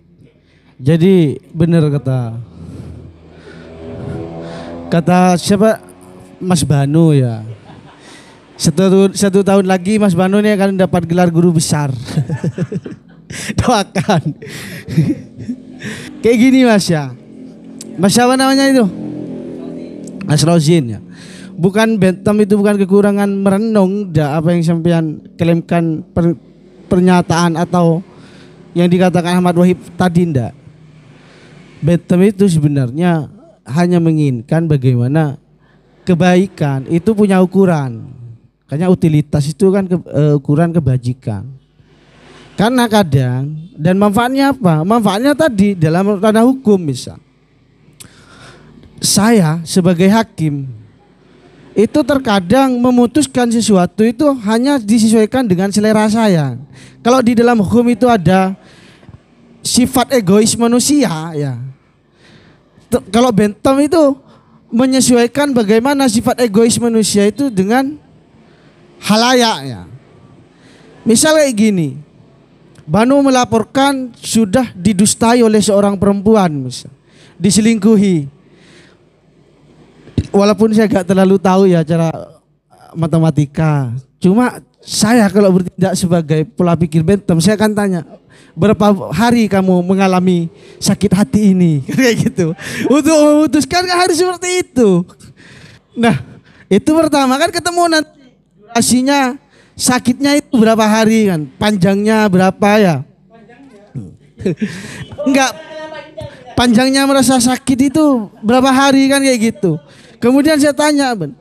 [SPEAKER 7] Jadi benar kata kata siapa Mas Banu ya. Satu, satu tahun lagi Mas Banu ini akan dapat gelar guru besar. <laughs> Doakan. Kayak gini Mas ya. Mas siapa namanya itu? Mas Rozin ya. Bukan bentam itu bukan kekurangan merenung da, apa yang sampean klaimkan per, pernyataan atau yang dikatakan Ahmad Wahib tadi ndak. Bentam itu sebenarnya hanya menginginkan bagaimana kebaikan itu punya ukuran. Kayaknya utilitas itu kan ke, uh, ukuran kebajikan. Karena kadang dan manfaatnya apa? Manfaatnya tadi dalam tanda hukum misal. Saya sebagai hakim itu terkadang memutuskan sesuatu itu hanya disesuaikan dengan selera saya. Kalau di dalam hukum itu ada sifat egois manusia ya. T kalau bentom itu menyesuaikan bagaimana sifat egois manusia itu dengan halayaknya. Misalnya gini, Banu melaporkan sudah didustai oleh seorang perempuan, misal, diselingkuhi. Walaupun saya gak terlalu tahu ya cara eh, matematika, cuma saya kalau bertindak sebagai pola pikir bentem, saya akan tanya, berapa hari kamu mengalami sakit hati ini <laughs> kayak gitu untuk memutuskan harus seperti itu nah itu pertama kan ketemu nanti durasinya sakitnya itu berapa hari kan panjangnya berapa ya enggak panjangnya merasa sakit itu berapa hari kan kayak gitu kemudian saya tanya ben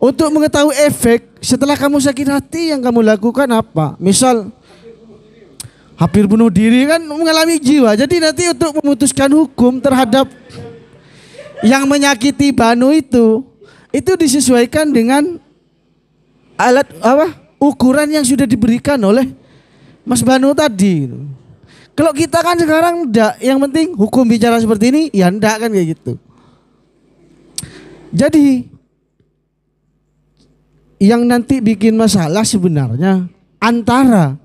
[SPEAKER 7] untuk mengetahui efek setelah kamu sakit hati yang kamu lakukan apa misal hampir bunuh diri kan mengalami jiwa. Jadi nanti untuk memutuskan hukum terhadap yang menyakiti Banu itu itu disesuaikan dengan alat apa ukuran yang sudah diberikan oleh Mas Banu tadi. Kalau kita kan sekarang enggak, yang penting hukum bicara seperti ini ya enggak kan kayak gitu. Jadi yang nanti bikin masalah sebenarnya antara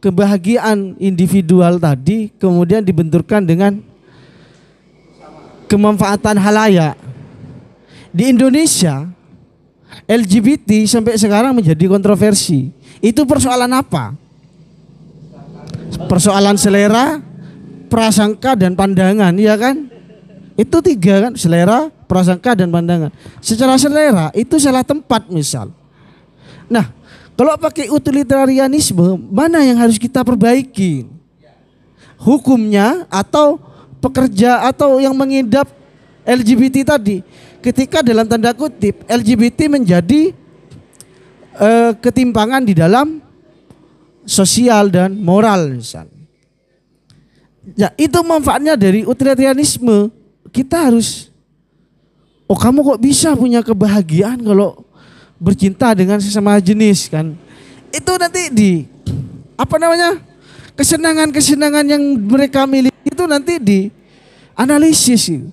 [SPEAKER 7] kebahagiaan individual tadi kemudian dibenturkan dengan kemanfaatan halayak. Di Indonesia LGBT sampai sekarang menjadi kontroversi. Itu persoalan apa? Persoalan selera, prasangka dan pandangan, ya kan? Itu tiga kan, selera, prasangka dan pandangan. Secara selera itu salah tempat misal. Nah, kalau pakai utilitarianisme, mana yang harus kita perbaiki? Hukumnya atau pekerja atau yang mengidap LGBT tadi? Ketika dalam tanda kutip LGBT menjadi eh, ketimpangan di dalam sosial dan moral misalnya. Ya, itu manfaatnya dari utilitarianisme. Kita harus, oh kamu kok bisa punya kebahagiaan kalau bercinta dengan sesama jenis kan. Itu nanti di apa namanya? kesenangan-kesenangan yang mereka miliki itu nanti di analisis gitu.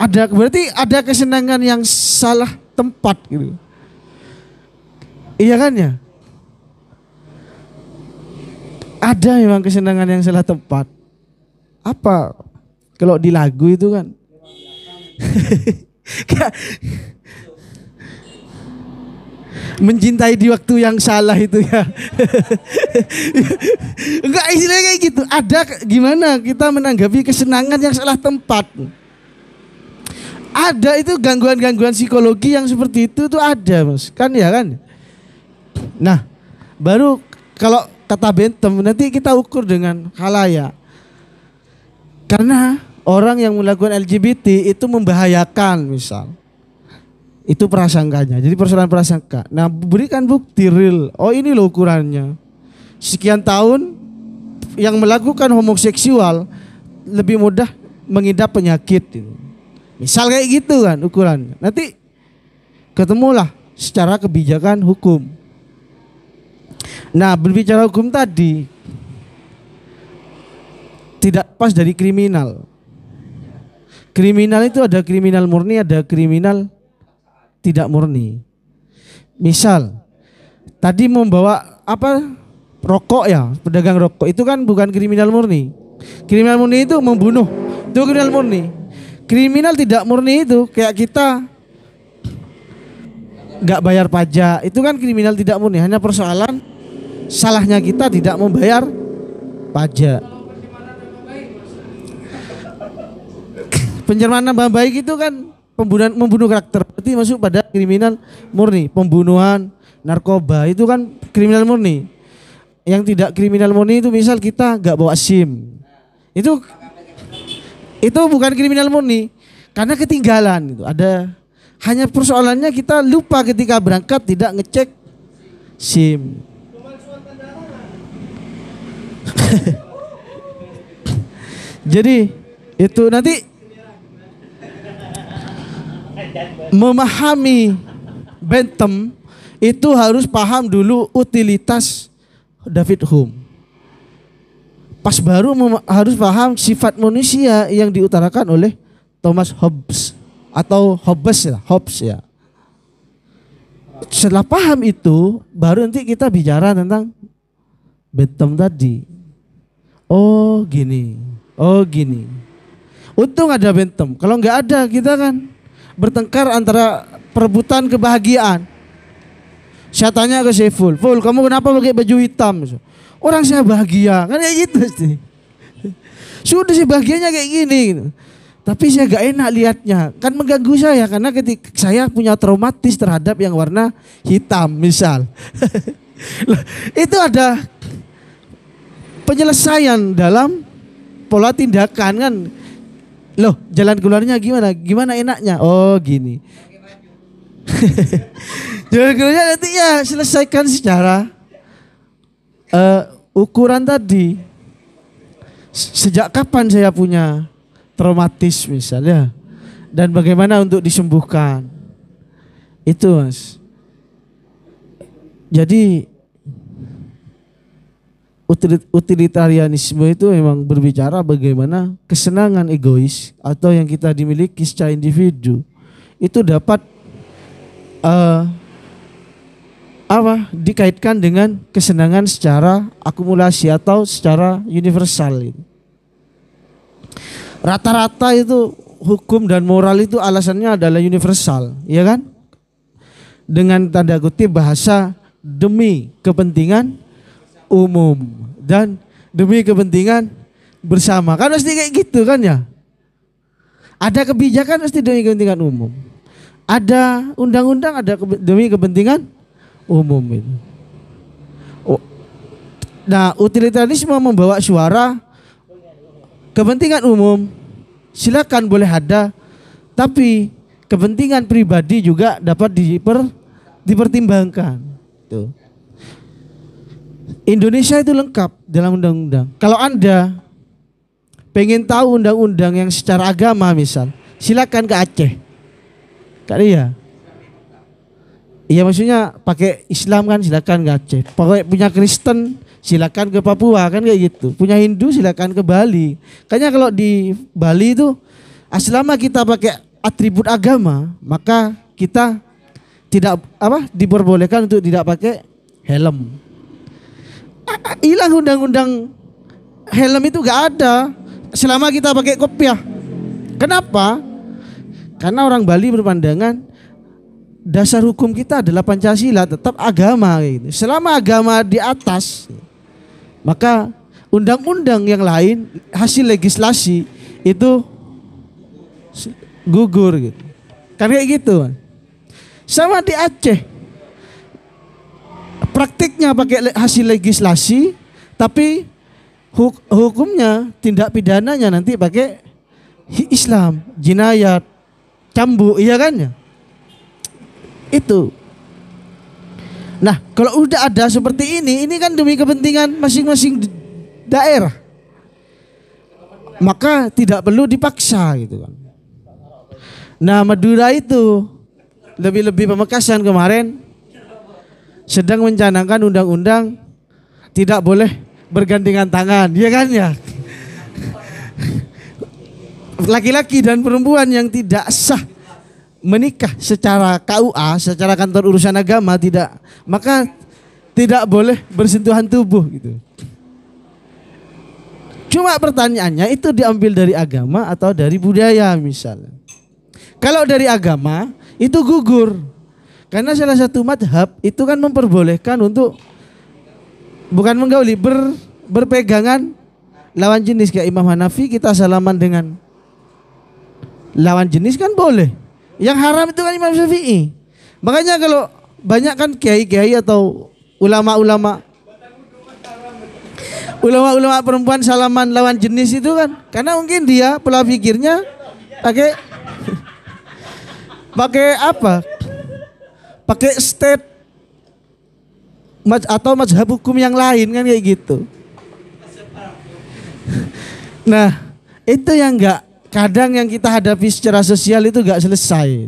[SPEAKER 7] Ada berarti ada kesenangan yang salah tempat gitu. Iya kan ya? Ada memang kesenangan yang salah tempat. Apa? Kalau di lagu itu kan. <laughs> mencintai di waktu yang salah itu ya. <laughs> Enggak istilahnya kayak gitu. Ada gimana kita menanggapi kesenangan yang salah tempat. Ada itu gangguan-gangguan psikologi yang seperti itu tuh ada, Mas. Kan ya kan? Nah, baru kalau kata Bentem nanti kita ukur dengan halaya. Karena orang yang melakukan LGBT itu membahayakan misal itu prasangkanya. Jadi persoalan prasangka. Nah, berikan bukti real. Oh, ini loh ukurannya. Sekian tahun yang melakukan homoseksual lebih mudah mengidap penyakit gitu. Misal kayak gitu kan ukuran. Nanti ketemulah secara kebijakan hukum. Nah, berbicara hukum tadi tidak pas dari kriminal. Kriminal itu ada kriminal murni, ada kriminal tidak murni. Misal tadi membawa apa rokok ya, pedagang rokok itu kan bukan kriminal murni. Kriminal murni itu membunuh. Itu kriminal murni. Kriminal tidak murni itu kayak kita nggak bayar pajak itu kan kriminal tidak murni hanya persoalan salahnya kita tidak membayar pajak pencermanan bahan <laughs> baik itu kan pembunuhan membunuh karakter berarti masuk pada kriminal murni pembunuhan narkoba itu kan kriminal murni yang tidak kriminal murni itu misal kita nggak bawa sim itu itu bukan kriminal murni karena ketinggalan itu ada hanya persoalannya kita lupa ketika berangkat tidak ngecek sim <laughs> jadi itu nanti memahami Bentham itu harus paham dulu utilitas David Hume. Pas baru harus paham sifat manusia yang diutarakan oleh Thomas Hobbes atau Hobbes ya, Hobbes ya. Setelah paham itu, baru nanti kita bicara tentang Bentham tadi. Oh gini, oh gini. Untung ada Bentham. Kalau nggak ada kita kan bertengkar antara perebutan kebahagiaan. Saya tanya ke Saiful, Ful kamu kenapa pakai baju hitam? Orang saya bahagia, kan kayak gitu sih. Sudah sih bahagianya kayak gini. Tapi saya gak enak lihatnya, kan mengganggu saya karena ketika saya punya traumatis terhadap yang warna hitam misal. <laughs> itu ada penyelesaian dalam pola tindakan kan Loh, jalan keluarnya gimana? Gimana enaknya? Oh, gini. <laughs> jalan keluarnya nanti ya selesaikan secara uh, ukuran tadi. Sejak kapan saya punya traumatis misalnya? Dan bagaimana untuk disembuhkan? Itu mas. Jadi utilitarianisme itu memang berbicara bagaimana kesenangan egois atau yang kita dimiliki secara individu itu dapat uh, apa dikaitkan dengan kesenangan secara akumulasi atau secara universal Rata-rata itu hukum dan moral itu alasannya adalah universal, ya kan? Dengan tanda kutip bahasa demi kepentingan umum dan demi kepentingan bersama. Kan mesti kayak gitu kan ya. Ada kebijakan mesti demi kepentingan umum. Ada undang-undang ada demi kepentingan umum itu. Oh. Nah, utilitarianisme membawa suara kepentingan umum silakan boleh ada tapi kepentingan pribadi juga dapat diper, dipertimbangkan. Tuh. Indonesia itu lengkap dalam undang-undang. Kalau Anda pengen tahu undang-undang yang secara agama misal, silakan ke Aceh. Kali ya? Iya maksudnya pakai Islam kan silakan ke Aceh. Pakai punya Kristen silakan ke Papua kan kayak gitu. Punya Hindu silakan ke Bali. Kayaknya kalau di Bali itu selama kita pakai atribut agama, maka kita tidak apa diperbolehkan untuk tidak pakai helm hilang undang-undang helm itu gak ada selama kita pakai kopiah. Kenapa? Karena orang Bali berpandangan dasar hukum kita adalah Pancasila tetap agama gitu. Selama agama di atas maka undang-undang yang lain hasil legislasi itu gugur gitu. Kan kayak gitu. Sama di Aceh praktiknya pakai hasil legislasi, tapi hukumnya tindak pidananya nanti pakai Islam, jinayat, cambuk, iya kan ya? Itu. Nah, kalau udah ada seperti ini, ini kan demi kepentingan masing-masing daerah. Maka tidak perlu dipaksa gitu kan. Nah, Madura itu lebih-lebih Pemekasan kemarin sedang mencanangkan undang-undang tidak boleh bergandengan tangan, ya kan ya? Laki-laki dan perempuan yang tidak sah menikah secara KUA, secara kantor urusan agama tidak, maka tidak boleh bersentuhan tubuh gitu. Cuma pertanyaannya itu diambil dari agama atau dari budaya misalnya. Kalau dari agama itu gugur. Karena salah satu madhab itu kan memperbolehkan untuk bukan menggauli, ber, berpegangan lawan jenis kayak Imam Hanafi kita salaman dengan lawan jenis kan boleh. Yang haram itu kan Imam Syafi'i. Makanya kalau banyak kan kiai-kiai atau ulama-ulama ulama-ulama perempuan salaman lawan jenis itu kan karena mungkin dia pola pikirnya pakai <laughs> pakai apa pakai state atau mazhab hukum yang lain kan kayak gitu. Nah, itu yang enggak kadang yang kita hadapi secara sosial itu enggak selesai.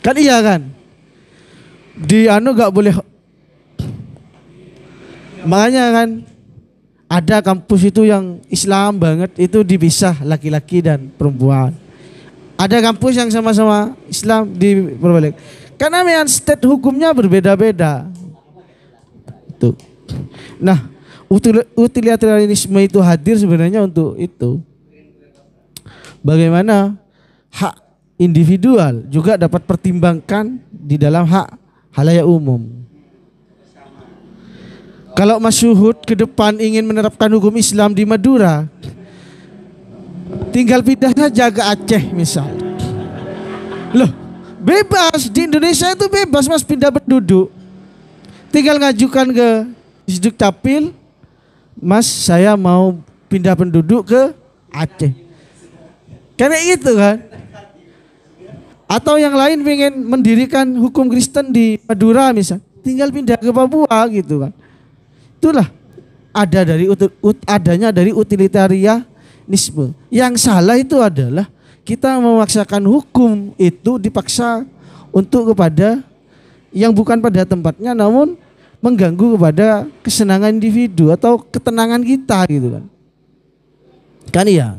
[SPEAKER 7] Kan iya kan? Di anu enggak boleh Makanya kan ada kampus itu yang Islam banget itu dipisah laki-laki dan perempuan. Ada kampus yang sama-sama Islam di berbalik. Karena memang state hukumnya berbeda-beda. Tuh. Nah, util utilitarianisme itu hadir sebenarnya untuk itu. Bagaimana hak individual juga dapat pertimbangkan di dalam hak halayak umum. Kalau Mas Syuhud ke depan ingin menerapkan hukum Islam di Madura, tinggal pindahnya jaga Aceh misal. Loh, Bebas di Indonesia itu bebas mas pindah penduduk. Tinggal ngajukan ke Disduk Capil, Mas saya mau pindah penduduk ke Aceh. Karena itu kan. Atau yang lain ingin mendirikan hukum Kristen di Madura misal, tinggal pindah ke Papua gitu kan. Itulah ada dari adanya dari utilitarianisme. Yang salah itu adalah kita memaksakan hukum itu dipaksa untuk kepada yang bukan pada tempatnya namun mengganggu kepada kesenangan individu atau ketenangan kita gitu kan. Kan iya.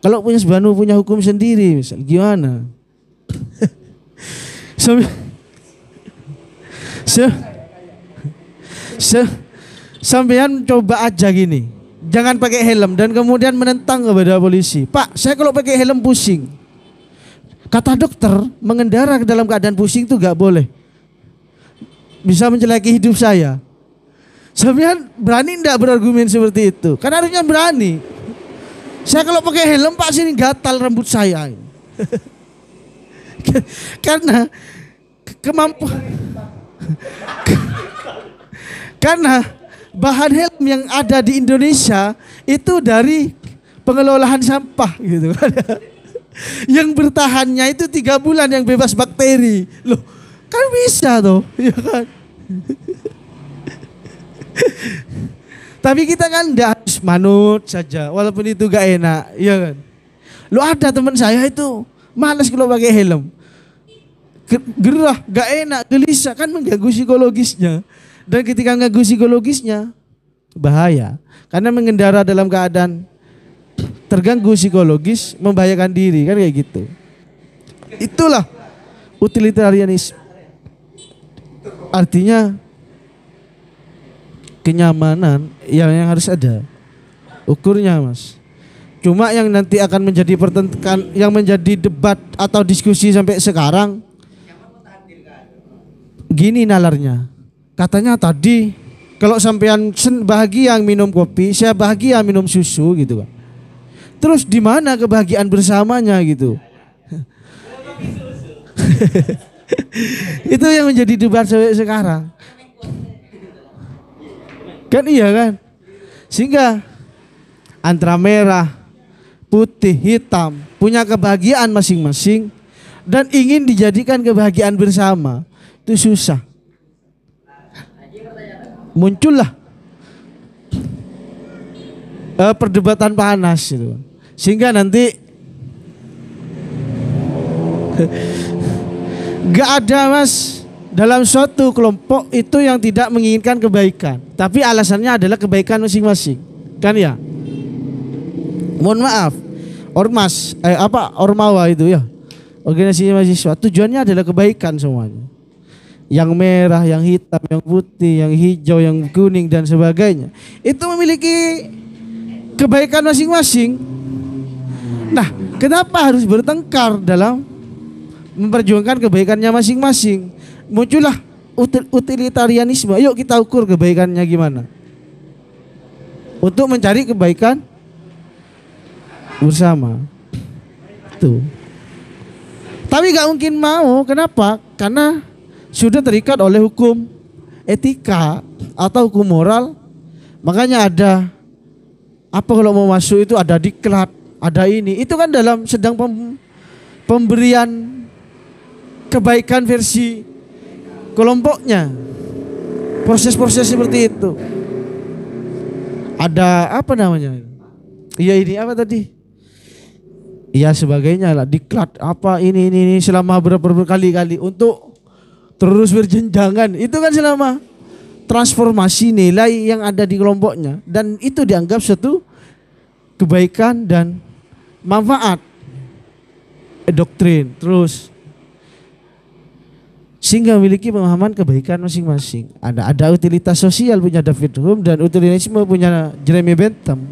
[SPEAKER 7] Kalau punya sebanu punya hukum sendiri misal gimana? so, so, so, sampean coba aja gini jangan pakai helm dan kemudian menentang kepada polisi. Pak, saya kalau pakai helm pusing. Kata dokter, mengendara dalam keadaan pusing itu gak boleh. Bisa mencelaki hidup saya. Sebenarnya berani tidak berargumen seperti itu? Karena harusnya berani. Saya kalau pakai helm pak sini gatal rambut saya. <laughs> karena kemampuan <laughs> karena bahan helm yang ada di Indonesia itu dari pengelolaan sampah gitu <laughs> yang bertahannya itu tiga bulan yang bebas bakteri loh kan bisa tuh <laughs> ya kan tapi kita kan tidak harus manut saja walaupun itu gak enak ya kan lo ada teman saya itu malas kalau pakai helm gerah gak enak gelisah kan mengganggu psikologisnya dan ketika mengganggu psikologisnya, bahaya. Karena mengendara dalam keadaan terganggu psikologis, membahayakan diri, kan kayak gitu. Itulah utilitarianisme. Artinya kenyamanan yang, yang harus ada ukurnya, Mas. Cuma yang nanti akan menjadi pertentangan yang menjadi debat atau diskusi sampai sekarang gini nalarnya katanya tadi kalau sampean bahagia minum kopi, saya bahagia minum susu gitu, kan. Terus di mana kebahagiaan bersamanya gitu? <laughs> itu yang menjadi debat sekarang. Kan iya kan? Sehingga antara merah, putih, hitam punya kebahagiaan masing-masing dan ingin dijadikan kebahagiaan bersama. Itu susah muncullah uh, perdebatan panas itu Sehingga nanti <laughs> gak ada mas dalam suatu kelompok itu yang tidak menginginkan kebaikan, tapi alasannya adalah kebaikan masing-masing, kan ya? Mohon maaf, ormas, eh apa ormawa itu ya, organisasi mahasiswa tujuannya adalah kebaikan semuanya yang merah, yang hitam, yang putih, yang hijau, yang kuning dan sebagainya. Itu memiliki kebaikan masing-masing. Nah, kenapa harus bertengkar dalam memperjuangkan kebaikannya masing-masing? Muncullah utilitarianisme. Yuk kita ukur kebaikannya gimana. Untuk mencari kebaikan bersama. Tuh. Tapi gak mungkin mau. Kenapa? Karena sudah terikat oleh hukum etika atau hukum moral. Makanya ada apa kalau mau masuk itu ada diklat, ada ini. Itu kan dalam sedang pem, pemberian kebaikan versi kelompoknya. Proses-proses seperti itu. Ada apa namanya? Iya ini apa tadi? Iya sebagainya lah diklat apa ini ini ini selama berapa berkali-kali untuk terus berjenjangan. Itu kan selama transformasi nilai yang ada di kelompoknya dan itu dianggap satu kebaikan dan manfaat eh, doktrin terus sehingga memiliki pemahaman kebaikan masing-masing. Ada ada utilitas sosial punya David Hume dan utilitasnya punya Jeremy Bentham.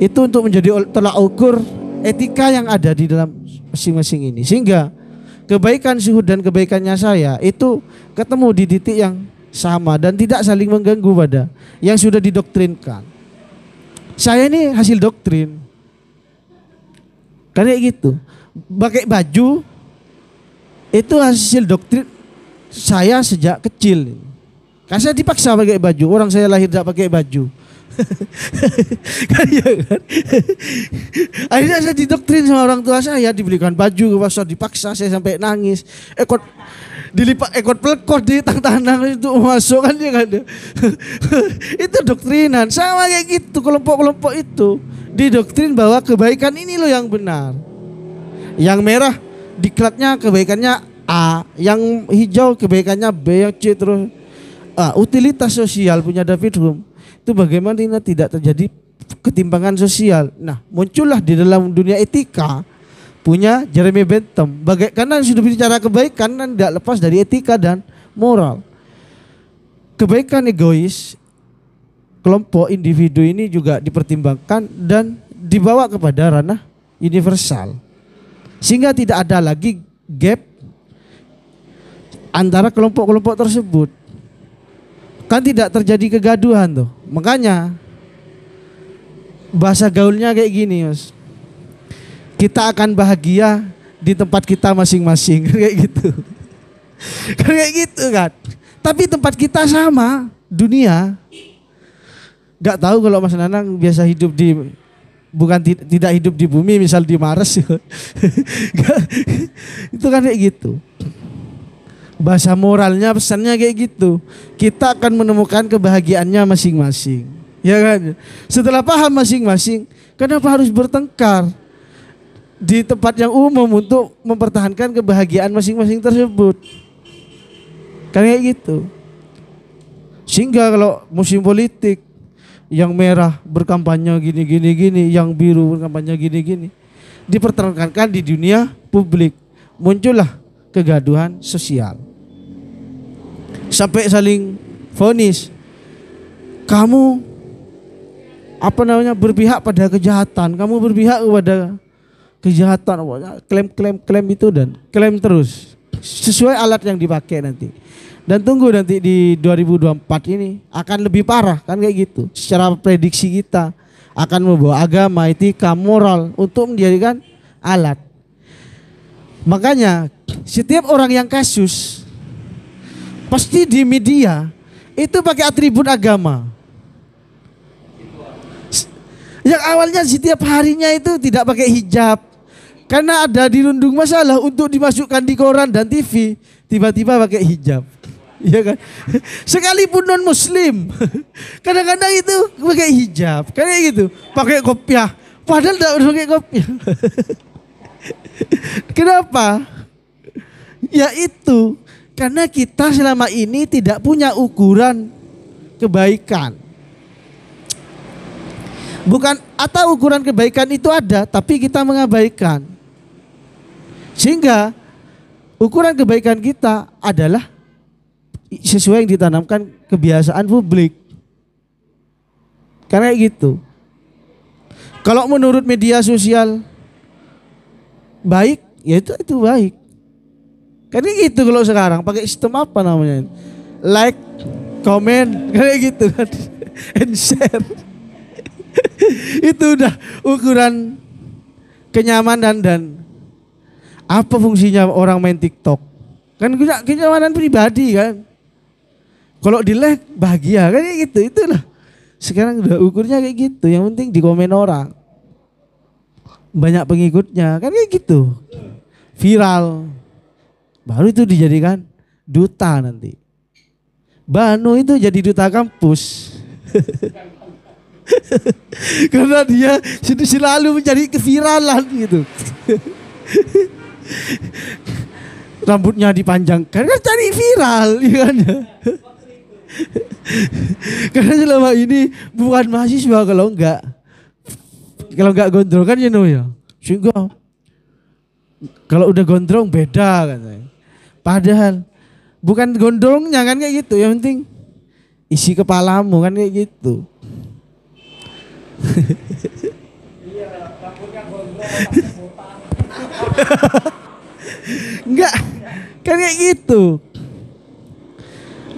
[SPEAKER 7] Itu untuk menjadi telah ukur etika yang ada di dalam masing-masing ini. Sehingga kebaikan suhud dan kebaikannya saya itu ketemu di titik yang sama dan tidak saling mengganggu pada yang sudah didoktrinkan. Saya ini hasil doktrin. Karena gitu. Pakai baju itu hasil doktrin saya sejak kecil. Karena saya dipaksa pakai baju. Orang saya lahir tidak pakai baju. <laughs> kan ya kan <laughs> akhirnya saya didoktrin sama orang tua saya dibelikan baju ke dipaksa saya sampai nangis ekor dilipat ekor pelekot di tang tanah <laughs> itu masuk kan ya kan itu doktrinan sama kayak gitu kelompok-kelompok itu didoktrin bahwa kebaikan ini loh yang benar yang merah diklatnya kebaikannya A yang hijau kebaikannya B yang C terus Uh, utilitas sosial punya David Hume itu bagaimana tidak terjadi ketimpangan sosial. Nah, muncullah di dalam dunia etika punya Jeremy Bentham. Bagaimana karena sudah bicara kebaikan dan tidak lepas dari etika dan moral. Kebaikan egois kelompok individu ini juga dipertimbangkan dan dibawa kepada ranah universal. Sehingga tidak ada lagi gap antara kelompok-kelompok tersebut. Kan tidak terjadi kegaduhan tuh. Makanya bahasa gaulnya kayak gini, Mas. Kita akan bahagia di tempat kita masing-masing <laughs> kan kayak gitu. Kan kayak gitu kan. Tapi tempat kita sama, dunia. Gak tahu kalau Mas Nanang biasa hidup di bukan tidak hidup di bumi misal di Mars <laughs> itu kan kayak gitu bahasa moralnya pesannya kayak gitu. Kita akan menemukan kebahagiaannya masing-masing. Ya kan? Setelah paham masing-masing, kenapa harus bertengkar di tempat yang umum untuk mempertahankan kebahagiaan masing-masing tersebut? Kan kayak gitu. Sehingga kalau musim politik yang merah berkampanye gini gini gini, yang biru berkampanye gini gini, dipertengkarkan di dunia publik. Muncullah kegaduhan sosial sampai saling vonis kamu apa namanya berpihak pada kejahatan kamu berpihak kepada kejahatan klaim klaim klaim itu dan klaim terus sesuai alat yang dipakai nanti dan tunggu nanti di 2024 ini akan lebih parah kan kayak gitu secara prediksi kita akan membawa agama etika moral untuk menjadikan alat makanya setiap orang yang kasus Pasti di media itu pakai atribut agama. Yang awalnya setiap harinya itu tidak pakai hijab. Karena ada dirundung masalah untuk dimasukkan di koran dan TV, tiba-tiba pakai hijab. <laughs> Iya kan? Sekalipun non muslim. <laughs> Kadang-kadang itu pakai hijab, kayak gitu. Pakai kopiah, padahal tidak pakai kopiah. <laughs> Kenapa? Ya itu. Karena kita selama ini tidak punya ukuran kebaikan. Bukan atau ukuran kebaikan itu ada tapi kita mengabaikan. Sehingga ukuran kebaikan kita adalah sesuai yang ditanamkan kebiasaan publik. Karena gitu. Kalau menurut media sosial baik, ya itu itu baik. Kan gitu kalau sekarang pakai sistem apa namanya? Like, comment, <laughs> kayak gitu kan. And share. <laughs> itu udah ukuran kenyamanan dan apa fungsinya orang main TikTok? Kan kenyamanan pribadi kan. Kalau di like bahagia kan kayak gitu, itulah. Sekarang udah ukurnya kayak gitu, yang penting di komen orang. Banyak pengikutnya, kan kayak gitu. Viral. Baru itu dijadikan duta nanti. Banu itu jadi duta kampus. <laughs> Karena dia selalu mencari keviralan gitu. <laughs> Rambutnya dipanjangkan kan cari viral ya kan? <laughs> Karena selama ini bukan mahasiswa kalau enggak kalau enggak gondrong kan you ya, know ya. Sehingga kalau udah gondrong beda kan Padahal bukan gondrongnya kan kayak gitu. Yang penting isi kepalamu kan kayak gitu. <laughs> Enggak, kan kayak gitu.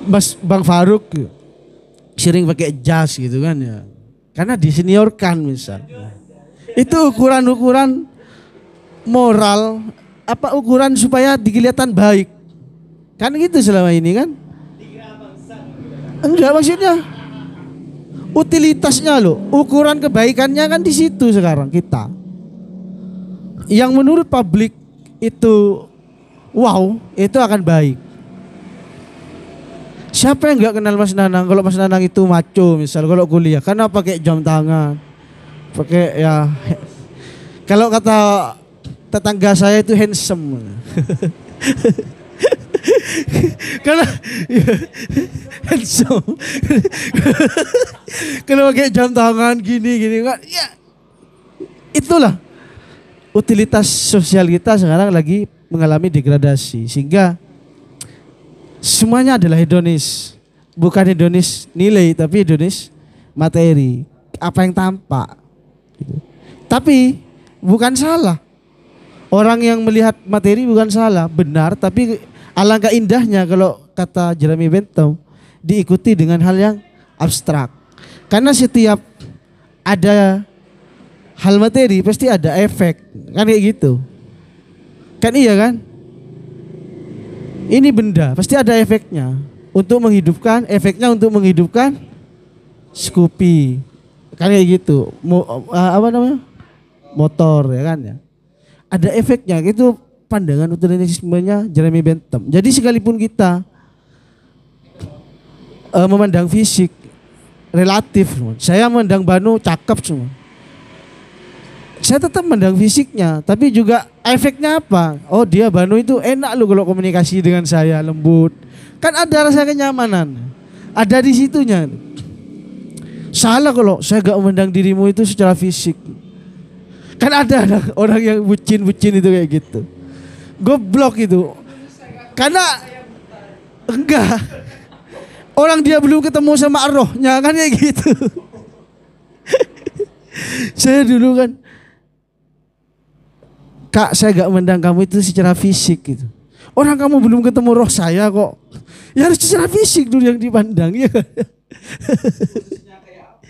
[SPEAKER 7] Mas Bang Faruk sering pakai jas gitu kan ya. Karena diseniorkan misal. Itu ukuran-ukuran moral apa ukuran supaya dikelihatan baik. Kan gitu selama ini kan? Enggak maksudnya utilitasnya loh, ukuran kebaikannya kan di situ sekarang kita. Yang menurut publik itu wow, itu akan baik. Siapa yang nggak kenal Mas Nanang? Kalau Mas Nanang itu maco misal kalau kuliah, karena pakai jam tangan, pakai ya. Kalau kata tetangga saya itu handsome. <laughs> karena handsome karena pakai jam tangan gini gini kan ya itulah utilitas sosial kita sekarang lagi mengalami degradasi sehingga semuanya adalah hedonis bukan hedonis nilai tapi hedonis materi apa yang tampak gitu. tapi bukan salah orang yang melihat materi bukan salah benar tapi Alangkah indahnya kalau kata Jeremy Bentham diikuti dengan hal yang abstrak. Karena setiap ada hal materi pasti ada efek. Kan kayak gitu. Kan iya kan? Ini benda pasti ada efeknya. Untuk menghidupkan, efeknya untuk menghidupkan Scoopy. Kan kayak gitu. Mo, apa namanya? Motor ya kan ya. Ada efeknya gitu pandangan utilitarismenya Jeremy Bentham. Jadi sekalipun kita uh, memandang fisik relatif, saya memandang Banu cakep semua. Saya tetap memandang fisiknya, tapi juga efeknya apa? Oh dia Banu itu enak loh kalau komunikasi dengan saya lembut. Kan ada rasa kenyamanan, ada di situnya. Salah kalau saya gak memandang dirimu itu secara fisik kan ada <laughs> orang yang bucin-bucin itu kayak gitu gue blok itu karena enggak orang dia belum ketemu sama rohnya kan ya gitu <laughs> saya dulu kan kak saya gak mendang kamu itu secara fisik gitu orang kamu belum ketemu roh saya kok ya harus secara fisik dulu yang dipandang ya kan. <laughs>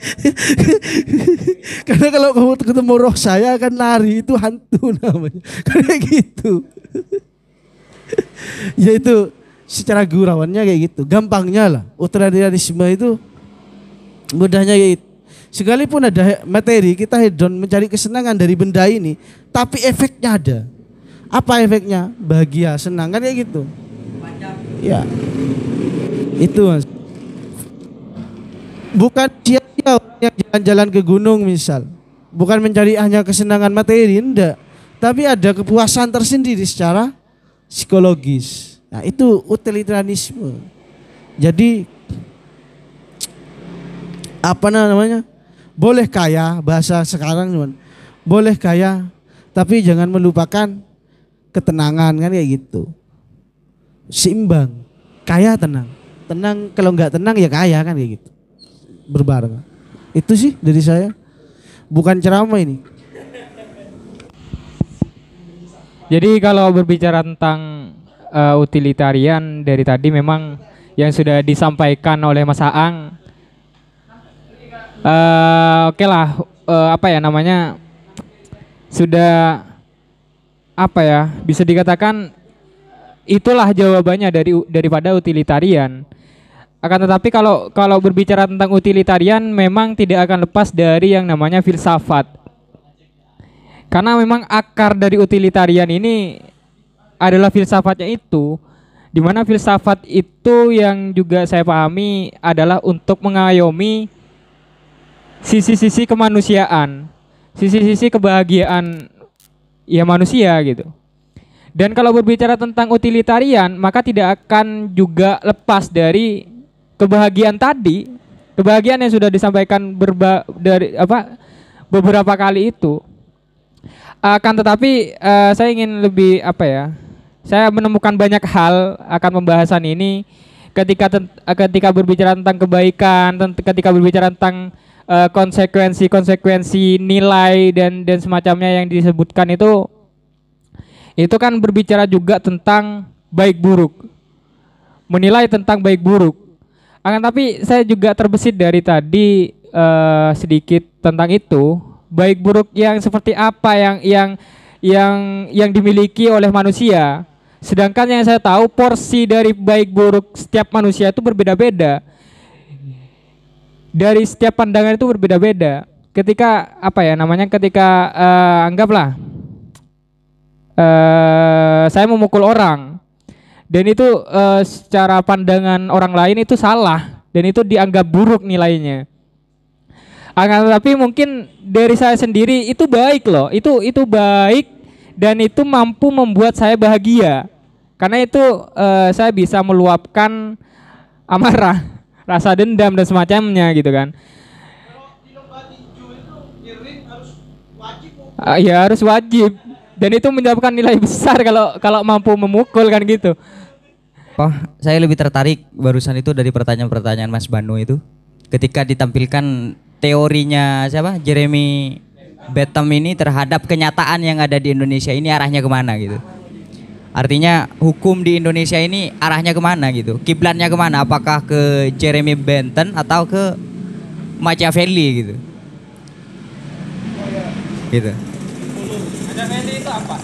[SPEAKER 7] <laughs> Karena kalau kamu ketemu roh saya akan lari itu hantu namanya. <laughs> Karena gitu. <laughs> Yaitu secara gurauannya kayak gitu. Gampangnya lah. Utilitarianisme itu mudahnya kayak gitu. Sekalipun ada materi, kita hedon mencari kesenangan dari benda ini, tapi efeknya ada. Apa efeknya? Bahagia, senang kan kayak gitu. Ya. Itu Mas bukan sia-sia yang jalan-jalan ke gunung misal bukan mencari hanya kesenangan materi ndak? tapi ada kepuasan tersendiri secara psikologis nah itu utilitarianisme jadi apa namanya boleh kaya bahasa sekarang cuman boleh kaya tapi jangan melupakan ketenangan kan kayak gitu seimbang kaya tenang tenang kalau nggak tenang ya kaya kan kayak gitu berbareng, Itu sih dari saya. Bukan ceramah ini. Jadi kalau berbicara
[SPEAKER 1] tentang uh, utilitarian dari tadi memang yang sudah disampaikan oleh Mas Aang uh, oke okay lah uh, apa ya namanya sudah apa ya bisa dikatakan itulah jawabannya dari daripada utilitarian akan tetapi kalau kalau berbicara tentang utilitarian memang tidak akan lepas dari yang namanya filsafat. Karena memang akar dari utilitarian ini adalah filsafatnya itu di mana filsafat itu yang juga saya pahami adalah untuk mengayomi sisi-sisi kemanusiaan, sisi-sisi kebahagiaan ya manusia gitu. Dan kalau berbicara tentang utilitarian, maka tidak akan juga lepas dari kebahagiaan tadi, kebahagiaan yang sudah disampaikan berba dari apa beberapa kali itu akan tetapi uh, saya ingin lebih apa ya? Saya menemukan banyak hal akan pembahasan ini ketika eh, ketika berbicara tentang kebaikan, ketika berbicara tentang uh, konsekuensi-konsekuensi nilai dan dan semacamnya yang disebutkan itu itu kan berbicara juga tentang baik buruk. Menilai tentang baik buruk. Akan tapi saya juga terbesit dari tadi uh, sedikit tentang itu, baik buruk yang seperti apa yang yang yang yang dimiliki oleh manusia. Sedangkan yang saya tahu porsi dari baik buruk setiap manusia itu berbeda-beda. Dari setiap pandangan itu berbeda-beda. Ketika apa ya namanya ketika uh, anggaplah uh, saya memukul orang dan itu uh, secara pandangan orang lain itu salah dan itu dianggap buruk nilainya akan tetapi mungkin dari saya sendiri itu baik loh itu itu baik dan itu mampu membuat saya bahagia karena itu uh, saya bisa meluapkan amarah <laughs> rasa dendam dan semacamnya gitu kan Uh, ya harus wajib dan itu menyebabkan nilai <laughs> besar kalau kalau mampu memukul kan gitu apa saya lebih tertarik barusan itu dari pertanyaan-pertanyaan
[SPEAKER 5] Mas Banu itu ketika ditampilkan teorinya siapa Jeremy Bentham ini terhadap kenyataan yang ada di Indonesia ini arahnya kemana gitu artinya hukum di Indonesia ini arahnya kemana gitu kiblatnya kemana apakah ke Jeremy Bentham atau ke Machiavelli gitu gitu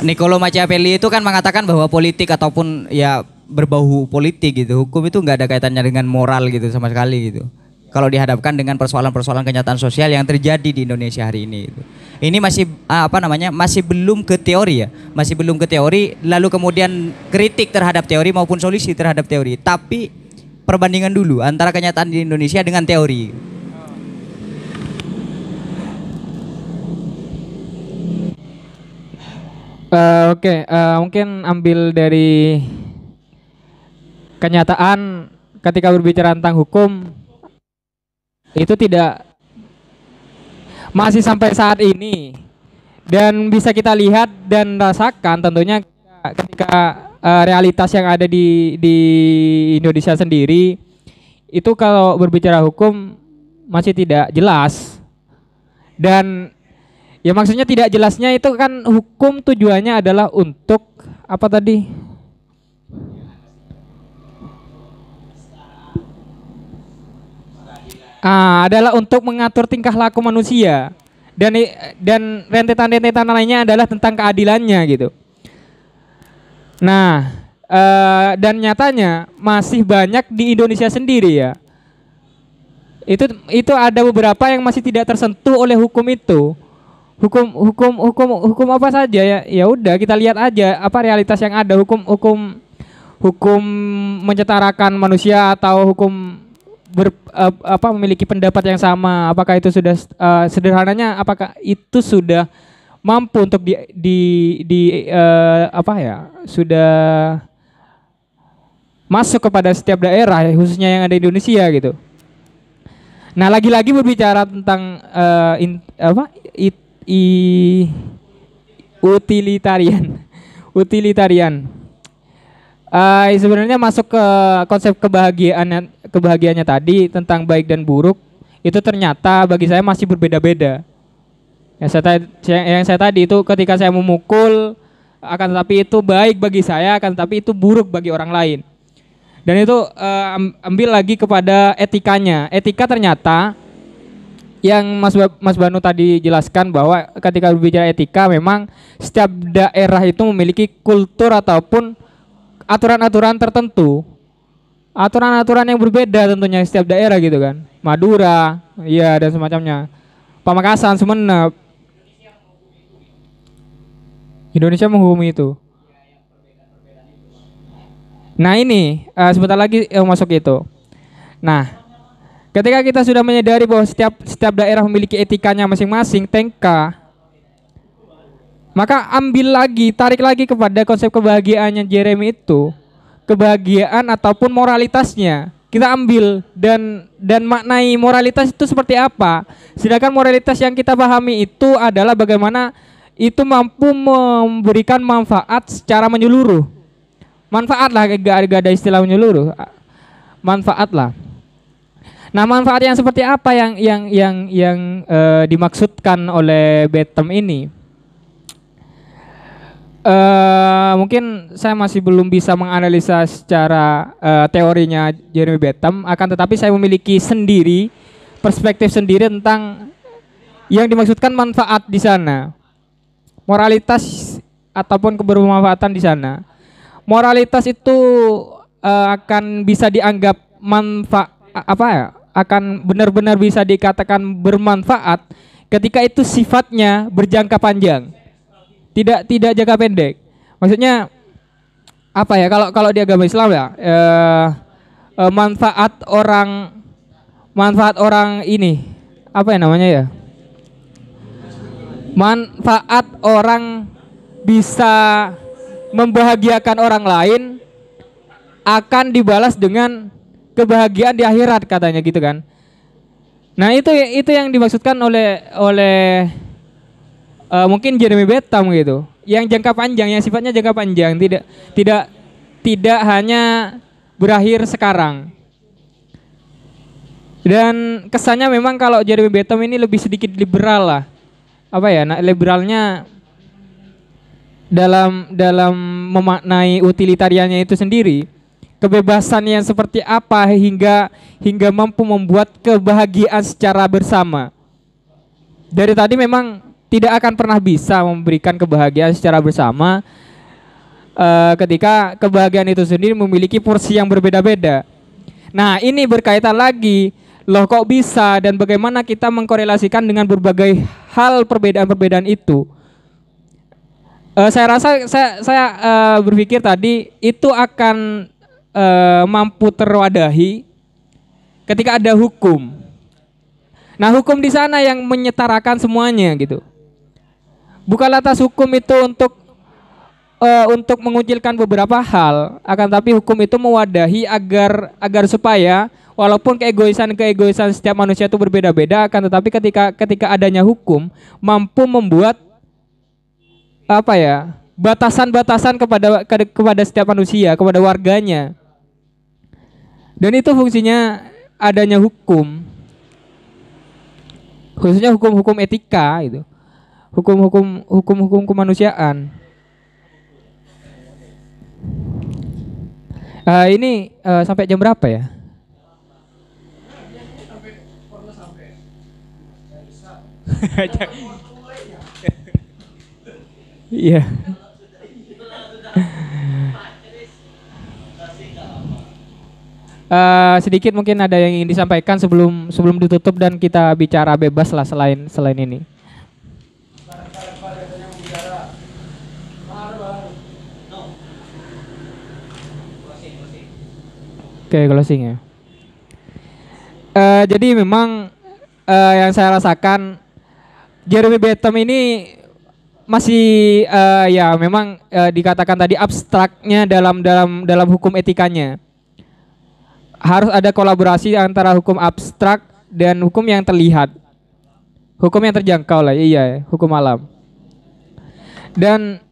[SPEAKER 5] Nicolo Machiavelli itu kan mengatakan bahwa politik ataupun ya berbau politik gitu. Hukum itu nggak ada kaitannya dengan moral gitu sama sekali gitu. Kalau dihadapkan dengan persoalan-persoalan kenyataan sosial yang terjadi di Indonesia hari ini gitu. Ini masih ah, apa namanya? masih belum ke teori ya. Masih belum ke teori lalu kemudian kritik terhadap teori maupun solusi terhadap teori. Tapi perbandingan dulu antara kenyataan
[SPEAKER 1] di Indonesia dengan teori. Uh, Oke, okay. uh, eh, mungkin ambil dari kenyataan ketika berbicara tentang hukum itu tidak masih sampai saat ini dan bisa kita lihat dan rasakan tentunya ketika uh, realitas yang ada di di Indonesia sendiri itu kalau berbicara hukum masih tidak jelas dan ya maksudnya tidak jelasnya itu kan hukum tujuannya adalah untuk apa tadi uh, adalah untuk mengatur tingkah laku manusia dan dan rentetan-rentetan lainnya adalah tentang keadilannya gitu. Nah, uh, dan nyatanya masih banyak di Indonesia sendiri ya. Itu itu ada beberapa yang masih tidak tersentuh oleh hukum itu. Hukum hukum hukum hukum apa saja ya? Ya udah kita lihat aja apa realitas yang ada hukum hukum hukum mencetarakan manusia atau hukum ber, uh, apa memiliki pendapat yang sama apakah itu sudah uh, sederhananya apakah itu sudah mampu untuk di di, di uh, apa ya sudah masuk kepada setiap daerah ya, khususnya yang ada di Indonesia gitu nah lagi-lagi berbicara tentang uh, in, apa it, i, utilitarian <laughs> utilitarian Uh, sebenarnya masuk ke konsep kebahagiaan kebahagiaannya tadi tentang baik dan buruk itu ternyata bagi saya masih berbeda-beda. Yang saya yang saya tadi itu ketika saya memukul akan tetapi itu baik bagi saya akan tetapi itu buruk bagi orang lain. Dan itu uh, ambil lagi kepada etikanya. Etika ternyata yang Mas ba Mas Banu tadi jelaskan bahwa ketika berbicara etika memang setiap daerah itu memiliki kultur ataupun aturan-aturan tertentu, aturan-aturan yang berbeda tentunya setiap daerah gitu kan. Madura, iya dan semacamnya. Pamekasan, Sumeneb. Indonesia menghukumi itu. Nah ini uh, sebentar lagi uh, masuk itu. Nah, ketika kita sudah menyadari bahwa setiap setiap daerah memiliki etikanya masing-masing, tengka. Maka ambil lagi, tarik lagi kepada konsep kebahagiaannya Jeremy itu, kebahagiaan ataupun moralitasnya. Kita ambil dan dan maknai moralitas itu seperti apa. Sedangkan moralitas yang kita pahami itu adalah bagaimana itu mampu memberikan manfaat secara menyeluruh. Manfaat lah, gak, ada istilah menyeluruh. Manfaat lah. Nah, manfaat yang seperti apa yang yang yang yang uh, dimaksudkan oleh Betem ini? Eh, mungkin saya masih belum bisa menganalisa secara uh, teorinya Jeremy Bentham akan tetapi saya memiliki sendiri perspektif sendiri tentang yang dimaksudkan manfaat di sana. Moralitas ataupun kebermanfaatan di sana. Moralitas itu uh, akan bisa dianggap manfaat apa ya? akan benar-benar bisa dikatakan bermanfaat ketika itu sifatnya berjangka panjang tidak tidak jangka pendek. Maksudnya apa ya? Kalau kalau di agama Islam ya eh, eh, manfaat orang manfaat orang ini apa ya namanya ya? Manfaat orang bisa membahagiakan orang lain akan dibalas dengan kebahagiaan di akhirat katanya gitu kan. Nah, itu itu yang dimaksudkan oleh oleh uh, mungkin Jeremy Betam gitu yang jangka panjang yang sifatnya jangka panjang tidak tidak tidak hanya berakhir sekarang dan kesannya memang kalau Jeremy Betam ini lebih sedikit liberal lah apa ya nah liberalnya dalam dalam memaknai utilitariannya itu sendiri kebebasan yang seperti apa hingga hingga mampu membuat kebahagiaan secara bersama. Dari tadi memang tidak akan pernah bisa memberikan kebahagiaan secara bersama uh, ketika kebahagiaan itu sendiri memiliki porsi yang berbeda-beda. Nah, ini berkaitan lagi loh kok bisa dan bagaimana kita mengkorelasikan dengan berbagai hal perbedaan-perbedaan itu. Uh, saya rasa saya saya uh, berpikir tadi itu akan uh, mampu terwadahi ketika ada hukum. Nah, hukum di sana yang menyetarakan semuanya gitu. Bukan atas hukum itu untuk uh, untuk mengucilkan beberapa hal, akan tapi hukum itu mewadahi agar agar supaya walaupun keegoisan-keegoisan setiap manusia itu berbeda-beda akan tetapi ketika ketika adanya hukum mampu membuat apa ya? batasan-batasan kepada ke, kepada setiap manusia, kepada warganya. Dan itu fungsinya adanya hukum. Khususnya hukum-hukum etika itu hukum-hukum hukum-hukum kemanusiaan. Uh, ini uh, sampai jam berapa ya?
[SPEAKER 6] <laughs>
[SPEAKER 7] Iya.
[SPEAKER 1] Uh, sedikit mungkin ada yang ingin disampaikan sebelum sebelum ditutup dan kita bicara bebas lah selain selain ini. Oke, okay, closing ya. Uh, jadi memang uh, yang saya rasakan Jeremy Bentham ini masih uh, ya memang uh, dikatakan tadi abstraknya dalam dalam dalam hukum etikanya. Harus ada kolaborasi antara hukum abstrak dan hukum yang terlihat. Hukum yang terjangkau lah, iya, hukum alam. Dan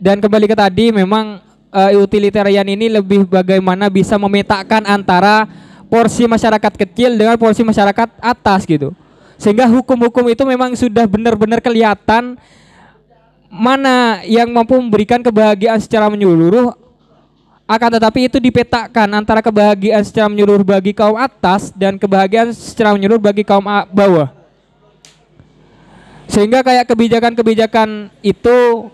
[SPEAKER 1] dan kembali ke tadi memang uh, utilitarian ini lebih bagaimana bisa memetakan antara porsi masyarakat kecil dengan porsi masyarakat atas gitu. Sehingga hukum-hukum itu memang sudah benar-benar kelihatan mana yang mampu memberikan kebahagiaan secara menyeluruh akan tetapi itu dipetakan antara kebahagiaan secara menyeluruh bagi kaum atas dan kebahagiaan secara menyeluruh bagi kaum bawah. Sehingga kayak kebijakan-kebijakan itu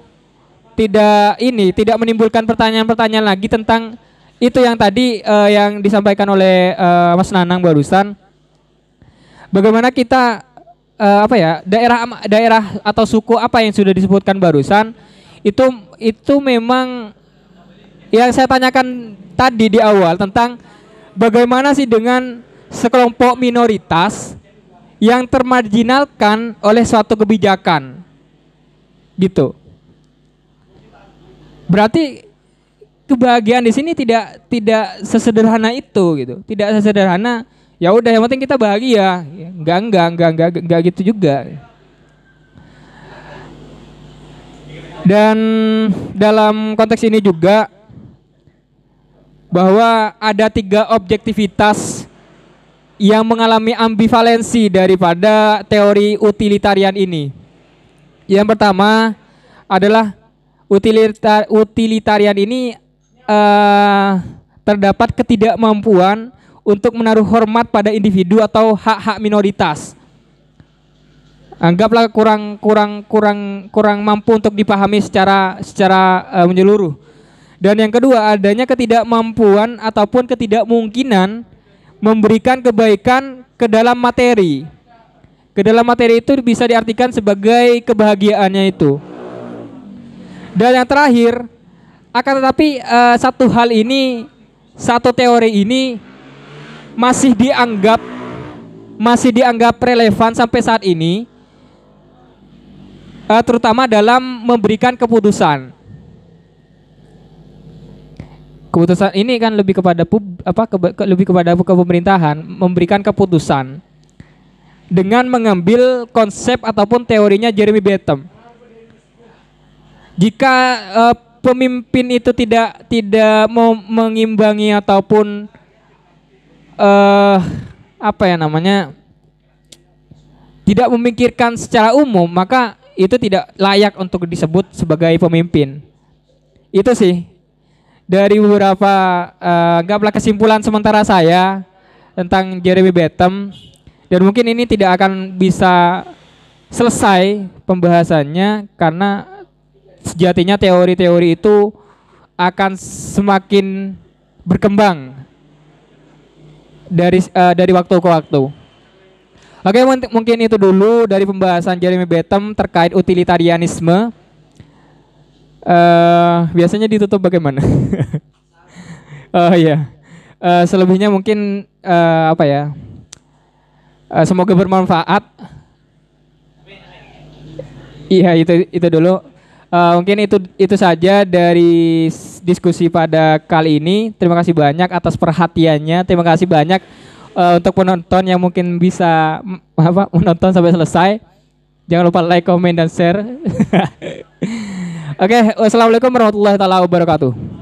[SPEAKER 1] tidak ini tidak menimbulkan pertanyaan-pertanyaan lagi tentang itu yang tadi uh, yang disampaikan oleh uh, Mas Nanang barusan. Bagaimana kita uh, apa ya daerah daerah atau suku apa yang sudah disebutkan barusan itu itu memang yang saya tanyakan tadi di awal tentang bagaimana sih dengan sekelompok minoritas yang termarginalkan oleh suatu kebijakan gitu Berarti kebahagiaan di sini tidak tidak sesederhana itu gitu. Tidak sesederhana ya udah yang penting kita bahagia. Enggak enggak enggak enggak enggak gitu juga. Dan dalam konteks ini juga bahwa ada tiga objektivitas yang mengalami ambivalensi daripada teori utilitarian ini. Yang pertama adalah Utilitar, utilitarian ini uh, terdapat ketidakmampuan untuk menaruh hormat pada individu atau hak-hak minoritas. Anggaplah kurang kurang kurang kurang mampu untuk dipahami secara secara uh, menyeluruh. Dan yang kedua adanya ketidakmampuan ataupun ketidakmungkinan memberikan kebaikan ke dalam materi. Ke dalam materi itu bisa diartikan sebagai kebahagiaannya itu. Dan yang terakhir, akan tetapi uh, satu hal ini, satu teori ini masih dianggap masih dianggap relevan sampai saat ini, uh, terutama dalam memberikan keputusan. Keputusan ini kan lebih kepada pub, apa ke, ke, lebih kepada ke pemerintahan memberikan keputusan dengan mengambil konsep ataupun teorinya Jeremy Bentham jika uh, pemimpin itu tidak tidak mau mengimbangi ataupun uh, apa ya namanya tidak memikirkan secara umum maka itu tidak layak untuk disebut sebagai pemimpin itu sih dari beberapa uh, kesimpulan sementara saya tentang Jeremy Bentham dan mungkin ini tidak akan bisa selesai pembahasannya karena sejatinya teori-teori itu akan semakin berkembang dari uh, dari waktu ke waktu. Oke, mungkin itu dulu dari pembahasan Jeremy Bentham terkait utilitarianisme. Uh, biasanya ditutup bagaimana? <laughs> oh ya, Yeah. Uh, selebihnya mungkin uh, apa ya? Uh, semoga bermanfaat. Iya, itu itu dulu. Uh, mungkin itu itu saja dari diskusi pada kali ini. Terima kasih banyak atas perhatiannya. Terima kasih banyak uh, untuk penonton yang mungkin bisa apa menonton sampai selesai. Jangan lupa like, comment dan share. <laughs> Oke, okay, wassalamualaikum warahmatullahi wabarakatuh.